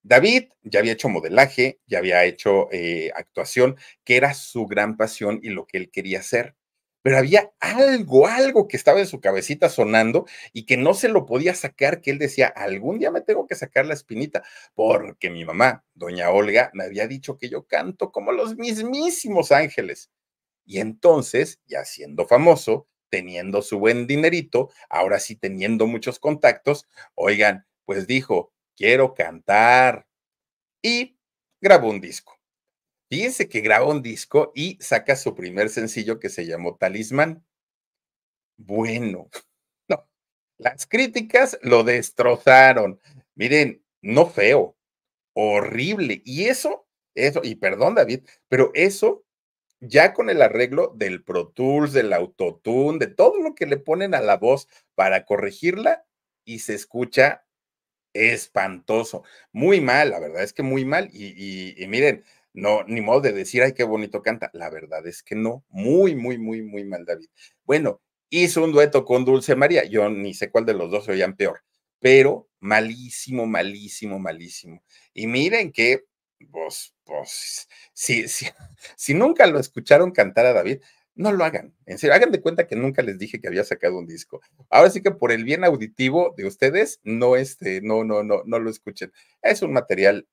[SPEAKER 1] David ya había hecho modelaje, ya había hecho eh, actuación, que era su gran pasión y lo que él quería hacer. Pero había algo, algo que estaba en su cabecita sonando y que no se lo podía sacar, que él decía, algún día me tengo que sacar la espinita, porque mi mamá, doña Olga, me había dicho que yo canto como los mismísimos ángeles. Y entonces, ya siendo famoso, teniendo su buen dinerito, ahora sí teniendo muchos contactos, oigan, pues dijo, quiero cantar. Y grabó un disco. Fíjense que graba un disco y saca su primer sencillo que se llamó Talismán. Bueno, no, las críticas lo destrozaron. Miren, no feo, horrible. Y eso, eso, y perdón David, pero eso ya con el arreglo del Pro Tools, del Autotune, de todo lo que le ponen a la voz para corregirla y se escucha espantoso. Muy mal, la verdad es que muy mal. Y, miren, no, ni modo de decir, ay, qué bonito canta. La verdad es que no. Muy, muy, muy, muy mal, David. Bueno, hizo un dueto con Dulce María. Yo ni sé cuál de los dos se oían peor, pero malísimo, malísimo, malísimo. Y miren que, vos pues, pues, si, si, si nunca lo escucharon cantar a David, no lo hagan. En serio, hagan de cuenta que nunca les dije que había sacado un disco. Ahora sí que por el bien auditivo de ustedes, no, este, no, no, no, no lo escuchen. Es un material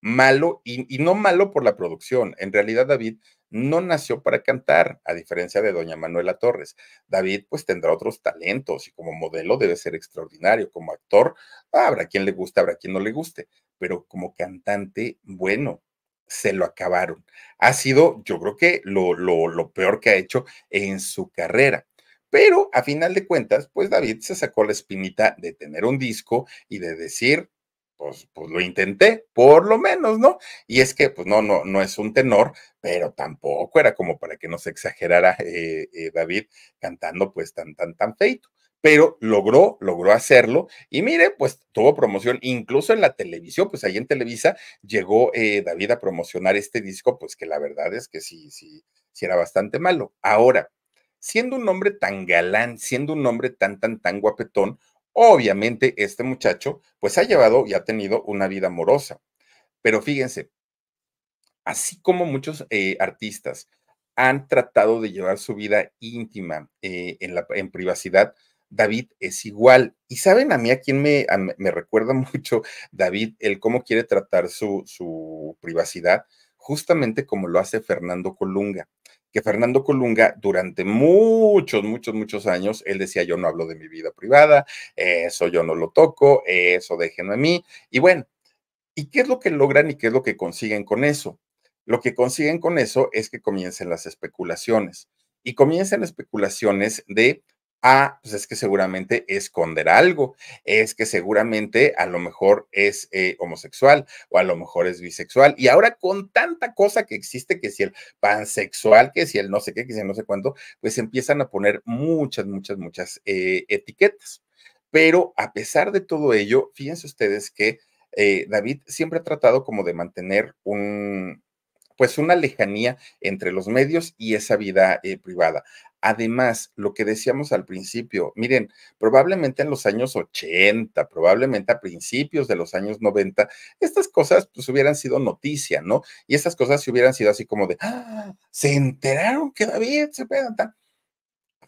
[SPEAKER 1] malo y, no malo por la producción. En realidad, David no nació para cantar, a diferencia de doña Manuela Torres. David pues tendrá otros talentos y como modelo debe ser extraordinario, como actor habrá quien le guste, habrá quien no le guste, pero como cantante, bueno, se lo acabaron. Ha sido, yo creo que lo, lo, peor que ha hecho en su carrera. Pero a final de cuentas, pues David se sacó la espinita de tener un disco y de decir, pues, pues, lo intenté, por lo menos, ¿no? Y es que, pues no, no, no es un tenor, pero tampoco era como para que no se exagerara eh, eh, David cantando pues tan, tan, tan feito pero logró, logró hacerlo. Y mire, pues tuvo promoción incluso en la televisión, pues ahí en Televisa llegó eh, David a promocionar este disco, pues que la verdad es que sí, sí, sí era bastante malo. Ahora, siendo un hombre tan galán, siendo un hombre tan, tan, tan guapetón, obviamente este muchacho, pues ha llevado y ha tenido una vida amorosa. Pero fíjense, así como muchos eh, artistas han tratado de llevar su vida íntima eh, en, la, en privacidad, David es igual. Y saben a mí a quién me, recuerda mucho David, el cómo quiere tratar su, su privacidad, justamente como lo hace Fernando Colunga que Fernando Colunga durante muchos, muchos, muchos años, él decía, yo no hablo de mi vida privada, eso yo no lo toco, eso déjenme a mí. Y bueno, ¿y qué es lo que logran y qué es lo que consiguen con eso? Lo que consiguen con eso es que comiencen las especulaciones. Y comiencen especulaciones de Ah, pues es que seguramente esconder algo, es que seguramente a lo mejor es eh, homosexual o a lo mejor es bisexual. Y ahora con tanta cosa que existe, que si el pansexual, que si el no sé qué, que si el no sé cuándo pues empiezan a poner muchas, muchas, muchas eh, etiquetas. Pero a pesar de todo ello, fíjense ustedes que eh, David siempre ha tratado como de mantener un, pues una lejanía entre los medios y esa vida privada. Además, lo que decíamos al principio, miren, probablemente en los años 80, probablemente a principios de los años 90, estas cosas pues hubieran sido noticia, ¿no? Y estas cosas se hubieran sido así como de, ¡Ah! se enteraron que David se pega.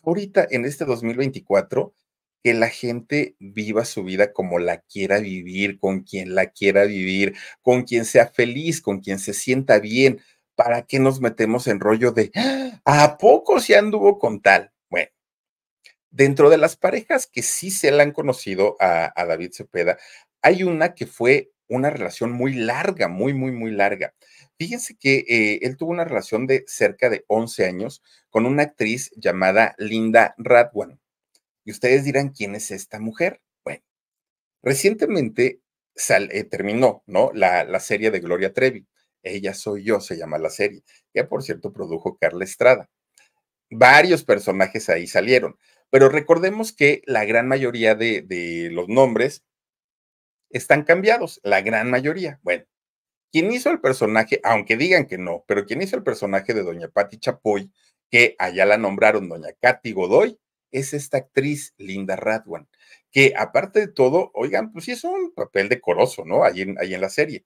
[SPEAKER 1] Ahorita, en este 2024, que la gente viva su vida como la quiera vivir, con quien la quiera vivir, con quien sea feliz, con quien se sienta bien ¿para qué nos metemos en rollo de, ah, ¿a poco se anduvo con tal? Bueno, dentro de las parejas que sí se le han conocido a, David Cepeda, hay una que fue una relación muy larga, muy, muy, muy larga. Fíjense que eh, él tuvo una relación de cerca de 11 años con una actriz llamada Linda Radwan. Y ustedes dirán, ¿quién es esta mujer? Bueno, recientemente eh, terminó ¿no? la, serie de Gloria Trevi. Ella soy yo, se llama la serie, que por cierto produjo Carla Estrada. Varios personajes ahí salieron, pero recordemos que la gran mayoría de, los nombres están cambiados, la gran mayoría. Bueno, quien hizo el personaje, aunque digan que no, pero quien hizo el personaje de Doña Patti Chapoy, que allá la nombraron Doña Katy Godoy, es esta actriz Linda Radwan, que aparte de todo, oigan, pues sí es un papel decoroso, ¿no? Ahí ahí en la serie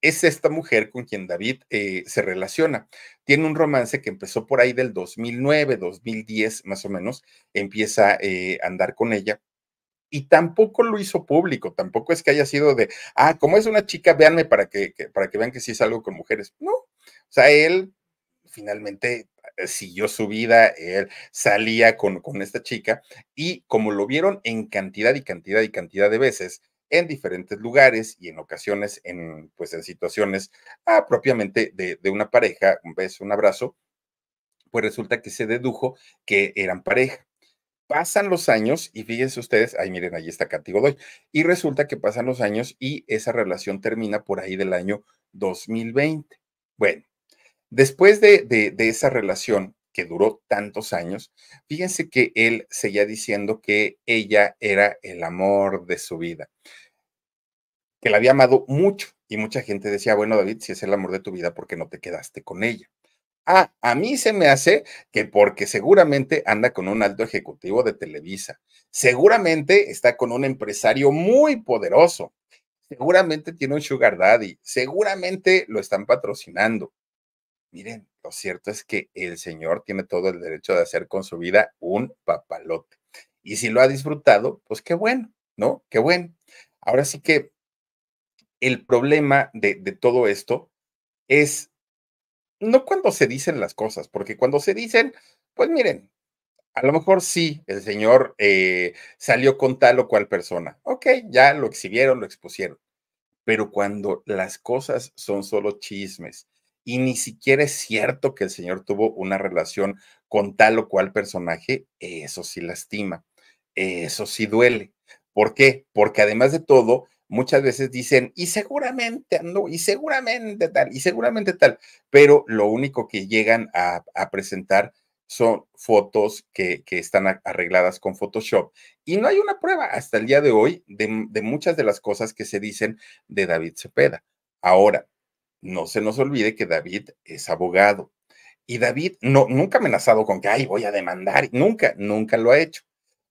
[SPEAKER 1] es esta mujer con quien David eh, se relaciona. Tiene un romance que empezó por ahí del 2009, 2010 más o menos, empieza eh, a andar con ella. Y tampoco lo hizo público, tampoco es que haya sido de, ah, como es una chica, véanme para que, para que vean que sí es algo con mujeres. No, o sea, él finalmente eh, siguió su vida, él salía con, con esta chica y como lo vieron en cantidad y cantidad y cantidad de veces, en diferentes lugares y en ocasiones en, pues, en situaciones ah, propiamente de, una pareja, un beso, un abrazo, pues resulta que se dedujo que eran pareja. Pasan los años y fíjense ustedes, ahí miren, ahí está Cátigo Doy, y resulta que pasan los años y esa relación termina por ahí del año 2020. Bueno, después de esa relación, que duró tantos años, fíjense que él seguía diciendo que ella era el amor de su vida, que la había amado mucho. Y mucha gente decía, bueno, David, si es el amor de tu vida, ¿por qué no te quedaste con ella? Ah, a mí se me hace que porque seguramente anda con un alto ejecutivo de Televisa, seguramente está con un empresario muy poderoso, seguramente tiene un sugar daddy, seguramente lo están patrocinando. Miren, cierto es que el señor tiene todo el derecho de hacer con su vida un papalote. Y si lo ha disfrutado, pues qué bueno, ¿no? Qué bueno. Ahora sí que el problema de, todo esto es no cuando se dicen las cosas, porque cuando se dicen, pues miren, a lo mejor sí, el señor eh, salió con tal o cual persona. Ok, ya lo exhibieron, lo expusieron. Pero cuando las cosas son solo chismes, y ni siquiera es cierto que el señor tuvo una relación con tal o cual personaje, eso sí lastima, eso sí duele. ¿Por qué? Porque además de todo, muchas veces dicen, y seguramente no, y seguramente tal, y seguramente tal, pero lo único que llegan a, presentar son fotos que, están arregladas con Photoshop. Y no hay una prueba hasta el día de hoy de, de muchas de las cosas que se dicen de David Cepeda. Ahora, no se nos olvide que David es abogado. Y David no, nunca ha amenazado con que, ay, voy a demandar. Nunca, nunca lo ha hecho.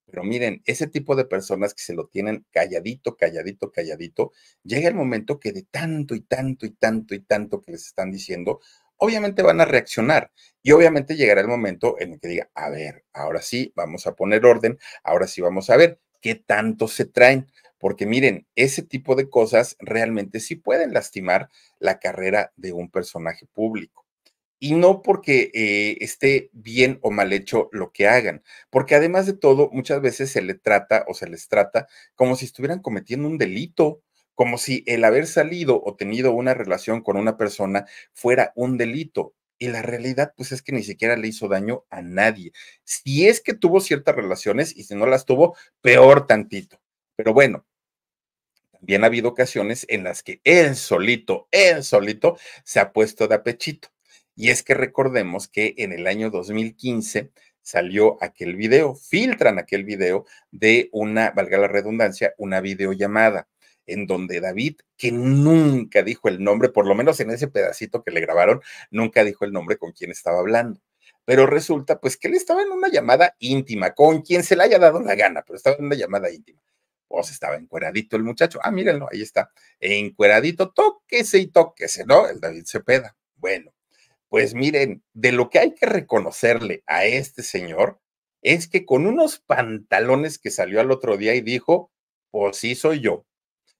[SPEAKER 1] Pero miren, ese tipo de personas que se lo tienen calladito, calladito, calladito, llega el momento que de tanto y tanto y tanto y tanto que les están diciendo, obviamente van a reaccionar y obviamente llegará el momento en el que diga, a ver, ahora sí, vamos a poner orden, ahora sí vamos a ver qué tanto se traen, porque miren, ese tipo de cosas realmente sí pueden lastimar la carrera de un personaje público. Y no porque eh, esté bien o mal hecho lo que hagan, porque además de todo, muchas veces se le trata o se les trata como si estuvieran cometiendo un delito, como si el haber salido o tenido una relación con una persona fuera un delito. Y la realidad, pues es que ni siquiera le hizo daño a nadie. Si es que tuvo ciertas relaciones y si no las tuvo, peor tantito. Pero bueno, bien ha habido ocasiones en las que él solito, él solito se ha puesto de apechito. Y es que recordemos que en el año 2015 salió aquel video, filtran aquel video de una, valga la redundancia, una videollamada en donde David, que nunca dijo el nombre, por lo menos en ese pedacito que le grabaron, nunca dijo el nombre con quien estaba hablando. Pero resulta pues que él estaba en una llamada íntima, con quien se le haya dado la gana, pero estaba en una llamada íntima pues estaba encueradito el muchacho. Ah, mírenlo, ahí está, encueradito, tóquese y tóquese, ¿no? El David Cepeda. Bueno, pues miren, de lo que hay que reconocerle a este señor es que con unos pantalones que salió al otro día y dijo, pues sí soy yo.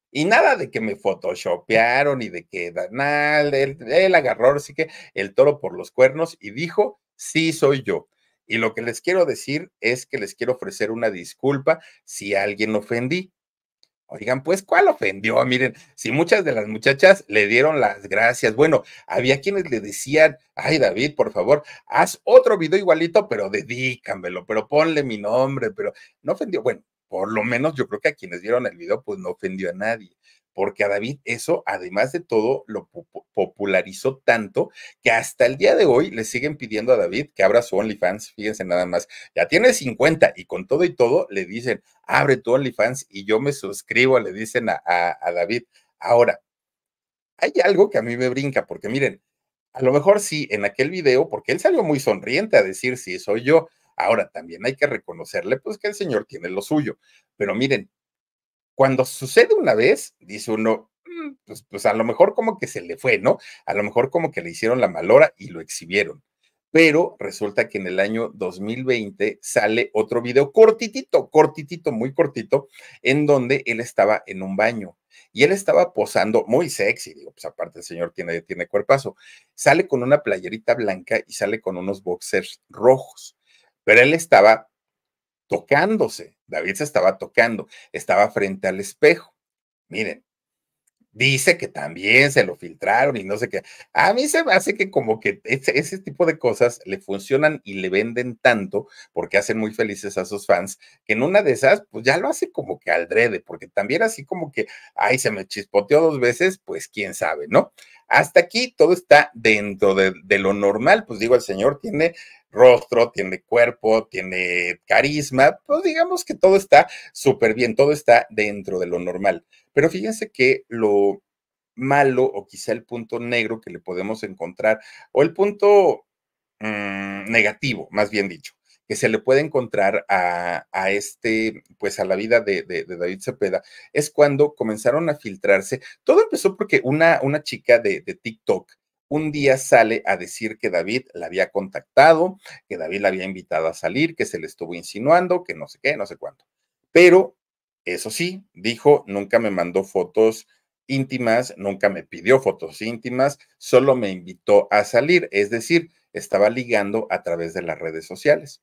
[SPEAKER 1] Y nada de que me photoshopearon y de que, nada, él agarró así que el toro por los cuernos y dijo, sí soy yo. Y lo que les quiero decir es que les quiero ofrecer una disculpa si alguien ofendí. Oigan, pues, ¿cuál ofendió? Miren, si muchas de las muchachas le dieron las gracias, bueno, había quienes le decían, ay, David, por favor, haz otro video igualito, pero dedícanmelo, pero ponle mi nombre, pero no ofendió. Bueno, por lo menos yo creo que a quienes vieron el video, pues no ofendió a nadie porque a David eso, además de todo, lo popularizó tanto que hasta el día de hoy le siguen pidiendo a David que abra su OnlyFans. Fíjense nada más, ya tiene 50 y con todo y todo le dicen, abre tu OnlyFans y yo me suscribo, le dicen a, David. Ahora, hay algo que a mí me brinca, porque miren, a lo mejor sí, en aquel video, porque él salió muy sonriente a decir, sí, soy yo. Ahora, también hay que reconocerle, pues, que el señor tiene lo suyo. Pero miren, cuando sucede una vez, dice uno, mm, pues, pues, a lo mejor como que se le fue, ¿no? A lo mejor como que le hicieron la malora y lo exhibieron. Pero resulta que en el año 2020 sale otro video cortitito, cortitito, muy cortito, en donde él estaba en un baño y él estaba posando muy sexy, digo, pues aparte el señor tiene, tiene cuerpazo. Sale con una playerita blanca y sale con unos boxers rojos, pero él estaba tocándose. David se estaba tocando, estaba frente al espejo. Miren, dice que también se lo filtraron y no sé qué. A mí se me hace que como que ese, tipo de cosas le funcionan y le venden tanto porque hacen muy felices a sus fans, que en una de esas, pues ya lo hace como que al drede, porque también así como que, ay, se me chispoteó dos veces, pues quién sabe, ¿no? Hasta aquí todo está dentro de, de lo normal, pues digo, el señor tiene rostro, tiene cuerpo, tiene carisma, pues digamos que todo está súper bien, todo está dentro de lo normal. Pero fíjense que lo malo o quizá el punto negro que le podemos encontrar o el punto mm, negativo, más bien dicho, que se le puede encontrar a, este, pues a la vida de, David Cepeda, es cuando comenzaron a filtrarse. Todo empezó porque una, una chica de TikTok un día sale a decir que David la había contactado, que David la había invitado a salir, que se le estuvo insinuando, que no sé qué, no sé cuánto. Pero, eso sí, dijo, nunca me mandó fotos íntimas, nunca me pidió fotos íntimas, solo me invitó a salir, es decir, estaba ligando a través de las redes sociales.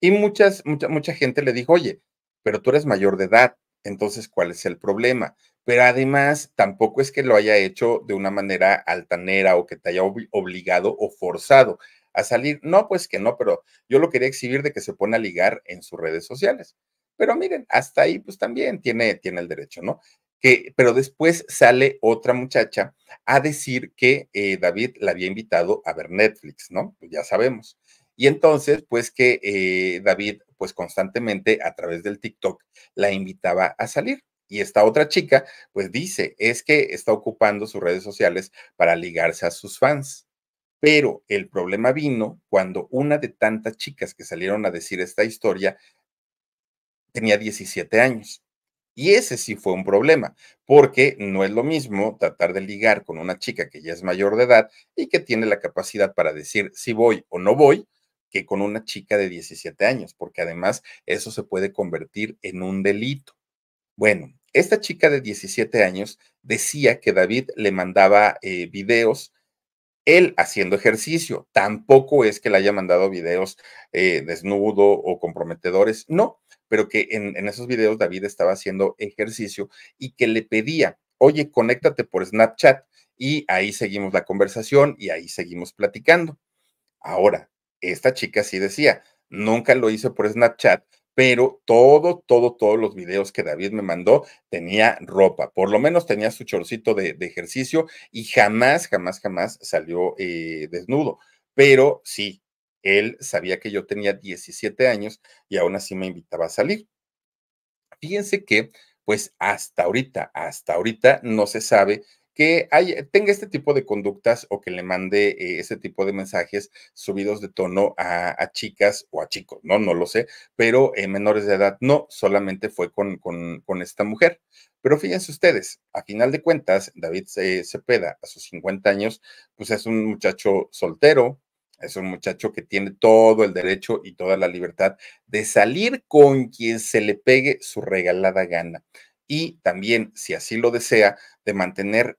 [SPEAKER 1] Y muchas, mucha, mucha gente le dijo, oye, pero tú eres mayor de edad, entonces, ¿cuál es el problema? Pero además, tampoco es que lo haya hecho de una manera altanera o que te haya obligado o forzado a salir. No, pues que no, pero yo lo quería exhibir de que se pone a ligar en sus redes sociales. Pero miren, hasta ahí pues también tiene, tiene el derecho, ¿no? Que, pero después sale otra muchacha a decir que eh, David la había invitado a ver Netflix, ¿no? Pues ya sabemos. Y entonces, pues que eh, David pues constantemente a través del TikTok la invitaba a salir. Y esta otra chica, pues dice, es que está ocupando sus redes sociales para ligarse a sus fans. Pero el problema vino cuando una de tantas chicas que salieron a decir esta historia tenía 17 años. Y ese sí fue un problema, porque no es lo mismo tratar de ligar con una chica que ya es mayor de edad y que tiene la capacidad para decir si voy o no voy, que con una chica de 17 años, porque además eso se puede convertir en un delito. Bueno, esta chica de 17 años decía que David le mandaba eh, videos, él haciendo ejercicio. Tampoco es que le haya mandado videos eh, desnudo o comprometedores, no, pero que en, en esos videos David estaba haciendo ejercicio y que le pedía, oye, conéctate por Snapchat y ahí seguimos la conversación y ahí seguimos platicando. Ahora, esta chica sí decía, nunca lo hice por Snapchat, pero todo, todo, todos los videos que David me mandó tenía ropa, por lo menos tenía su chorcito de, ejercicio y jamás, jamás, jamás salió eh, desnudo. Pero sí, él sabía que yo tenía 17 años y aún así me invitaba a salir. Fíjense que, pues hasta ahorita, hasta ahorita no se sabe que tenga este tipo de conductas o que le mande eh, ese tipo de mensajes subidos de tono a, chicas o a chicos, ¿no? No lo sé, pero en menores de edad no, solamente fue con, con, esta mujer. Pero fíjense ustedes, a final de cuentas, David Cepeda, a sus 50 años, pues es un muchacho soltero, es un muchacho que tiene todo el derecho y toda la libertad de salir con quien se le pegue su regalada gana. Y también, si así lo desea, de mantener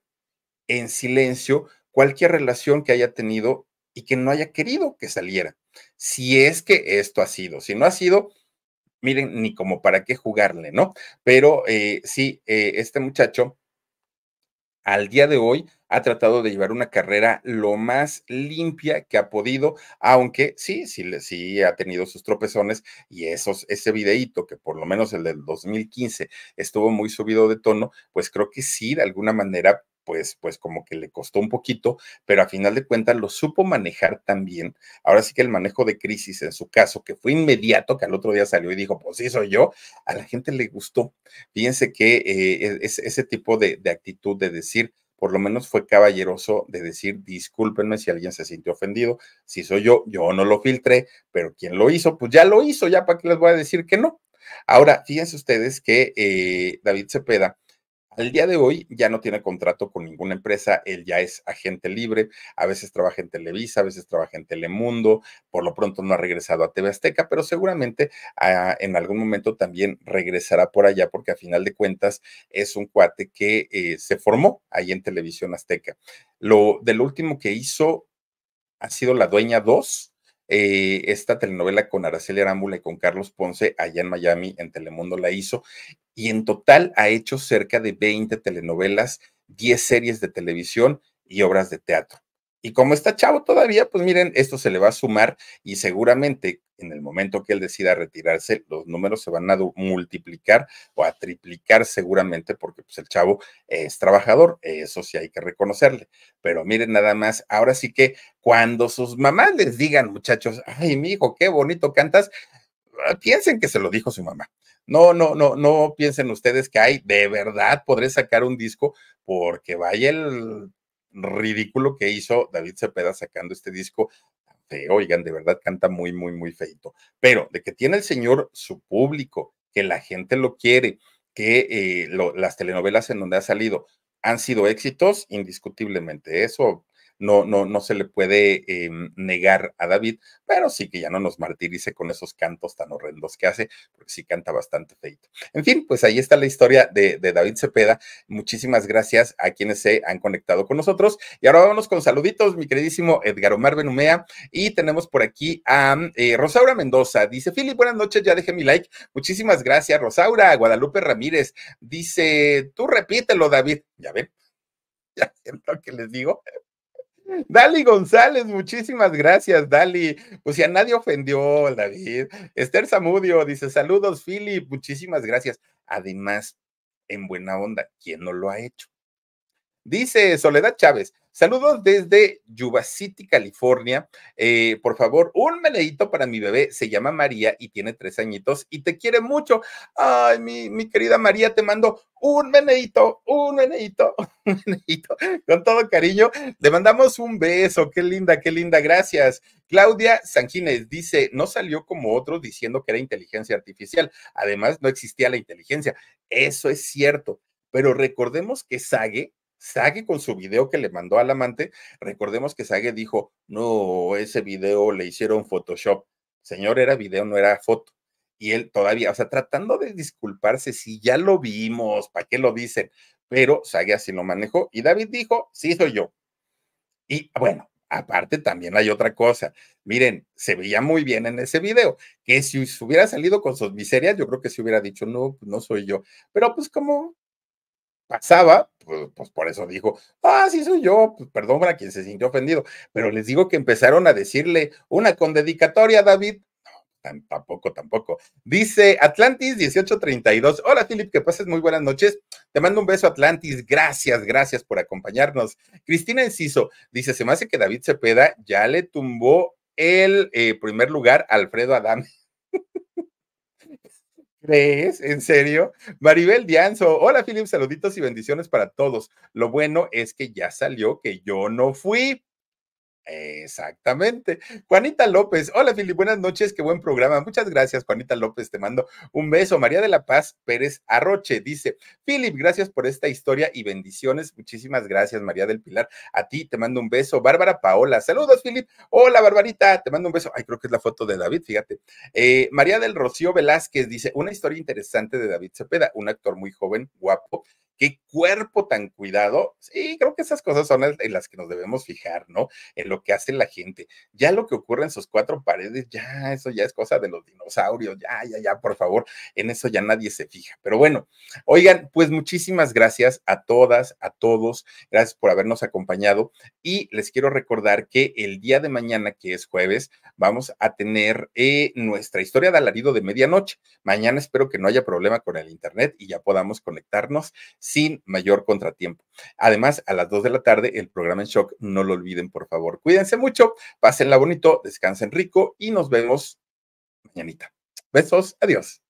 [SPEAKER 1] en silencio cualquier relación que haya tenido y que no haya querido que saliera. Si es que esto ha sido, si no ha sido, miren, ni como para qué jugarle, ¿no? Pero eh, sí, eh, este muchacho al día de hoy ha tratado de llevar una carrera lo más limpia que ha podido, aunque sí, sí, sí ha tenido sus tropezones y esos, ese videíto que por lo menos el del 2015 estuvo muy subido de tono, pues creo que sí, de alguna manera pues, pues como que le costó un poquito, pero a final de cuentas lo supo manejar también. Ahora sí que el manejo de crisis en su caso, que fue inmediato, que al otro día salió y dijo, pues sí, soy yo, a la gente le gustó. Fíjense que eh, e, es, ese tipo de, actitud de decir, por lo menos fue caballeroso de decir, discúlpenme si alguien se sintió ofendido, si soy yo, yo no lo filtré, pero quien lo hizo, pues ya lo hizo, ya para qué les voy a decir que no. Ahora, fíjense ustedes que eh, David Cepeda al día de hoy ya no tiene contrato con ninguna empresa, él ya es agente libre, a veces trabaja en Televisa, a veces trabaja en Telemundo, por lo pronto no ha regresado a TV Azteca, pero seguramente ah, en algún momento también regresará por allá porque a final de cuentas es un cuate que eh, se formó ahí en Televisión Azteca. Lo del último que hizo ha sido La Dueña 2, eh, esta telenovela con Araceli Arámbula y con Carlos Ponce allá en Miami, en Telemundo la hizo, y en total ha hecho cerca de 20 telenovelas, 10 series de televisión y obras de teatro. Y como está chavo todavía, pues miren, esto se le va a sumar y seguramente en el momento que él decida retirarse, los números se van a multiplicar o a triplicar seguramente porque pues el chavo es trabajador, eso sí hay que reconocerle. Pero miren nada más, ahora sí que cuando sus mamás les digan, muchachos, ay, mi hijo, qué bonito cantas, Ah, piensen que se lo dijo su mamá. No, no, no, no piensen ustedes que hay, de verdad podré sacar un disco porque vaya el ridículo que hizo David Cepeda sacando este disco feo, oigan, de verdad canta muy, muy, muy feito. Pero de que tiene el señor su público, que la gente lo quiere, que eh, las telenovelas en donde ha salido han sido éxitos, indiscutiblemente, eso no, no, no se le puede em, negar a David, pero sí que ya no nos martirice con esos cantos tan horrendos que hace, porque sí canta bastante feito. En fin, pues ahí está la historia de, David Cepeda. Muchísimas gracias a quienes se han conectado con nosotros. Y ahora vámonos con saluditos, mi queridísimo Edgar Omar Benumea. Y tenemos por aquí a eh, Rosaura Mendoza. Dice, Fili, buenas noches, ya dejé mi like. Muchísimas gracias, Rosaura. Guadalupe Ramírez dice, tú repítelo, David. Ya ven, ya ven lo que les digo. Dali González, muchísimas gracias, Dali. Pues ya nadie ofendió, David. Esther Zamudio dice: Saludos, Philip, muchísimas gracias. Además, en buena onda, ¿quién no lo ha hecho? Dice Soledad Chávez: Saludos desde Yuba City, California. Eh, por favor, un menedito para mi bebé. Se llama María y tiene tres añitos y te quiere mucho. Ay, mi, mi querida María, te mando un menedito, un menedito, un meneíto Con todo cariño, le mandamos un beso. Qué linda, qué linda. Gracias. Claudia Sanjines dice, no salió como otros diciendo que era inteligencia artificial. Además, no existía la inteligencia. Eso es cierto. Pero recordemos que Sage Sage con su video que le mandó al amante, recordemos que Sage dijo, no, ese video le hicieron Photoshop. Señor, era video, no era foto. Y él todavía, o sea, tratando de disculparse, si ya lo vimos, ¿para qué lo dicen? Pero Sage así lo manejó. Y David dijo, sí, soy yo. Y bueno, aparte también hay otra cosa. Miren, se veía muy bien en ese video, que si hubiera salido con sus miserias, yo creo que se hubiera dicho, no, no soy yo. Pero pues como pasaba, pues, pues, por eso dijo, ah, sí soy yo, pues, perdón para quien se sintió ofendido, pero les digo que empezaron a decirle una con dedicatoria, David. tampoco, tampoco. Dice Atlantis 1832. Hola, Philip, que pases muy buenas noches. Te mando un beso, Atlantis. Gracias, gracias por acompañarnos. Cristina Enciso dice: Se me hace que David Cepeda ya le tumbó el eh, primer lugar a Alfredo Adán. ¿Crees? ¿En serio? Maribel Dianzo, hola Philip, saluditos y bendiciones para todos. Lo bueno es que ya salió que yo no fui. Exactamente. Juanita López, hola Filip, buenas noches, qué buen programa. Muchas gracias, Juanita López, te mando un beso. María de la Paz Pérez Arroche dice, Filip, gracias por esta historia y bendiciones. Muchísimas gracias, María del Pilar. A ti te mando un beso. Bárbara Paola, saludos, Filip. Hola, Barbarita, te mando un beso. Ay, creo que es la foto de David, fíjate. Eh, María del Rocío Velázquez dice, una historia interesante de David Cepeda, un actor muy joven, guapo, qué cuerpo tan cuidado. Sí, creo que esas cosas son en las que nos debemos fijar, ¿no? En lo que hace la gente. Ya lo que ocurre en sus cuatro paredes, ya, eso ya es cosa de los dinosaurios, ya, ya, ya, por favor, en eso ya nadie se fija. Pero bueno, oigan, pues muchísimas gracias a todas, a todos, gracias por habernos acompañado y les quiero recordar que el día de mañana, que es jueves, vamos a tener eh, nuestra historia de alarido de medianoche. Mañana espero que no haya problema con el internet y ya podamos conectarnos sin mayor contratiempo. Además, a las 2 de la tarde, el programa en shock, no lo olviden, por favor. Cuídense mucho, la bonito, descansen rico y nos vemos mañanita. Besos, adiós.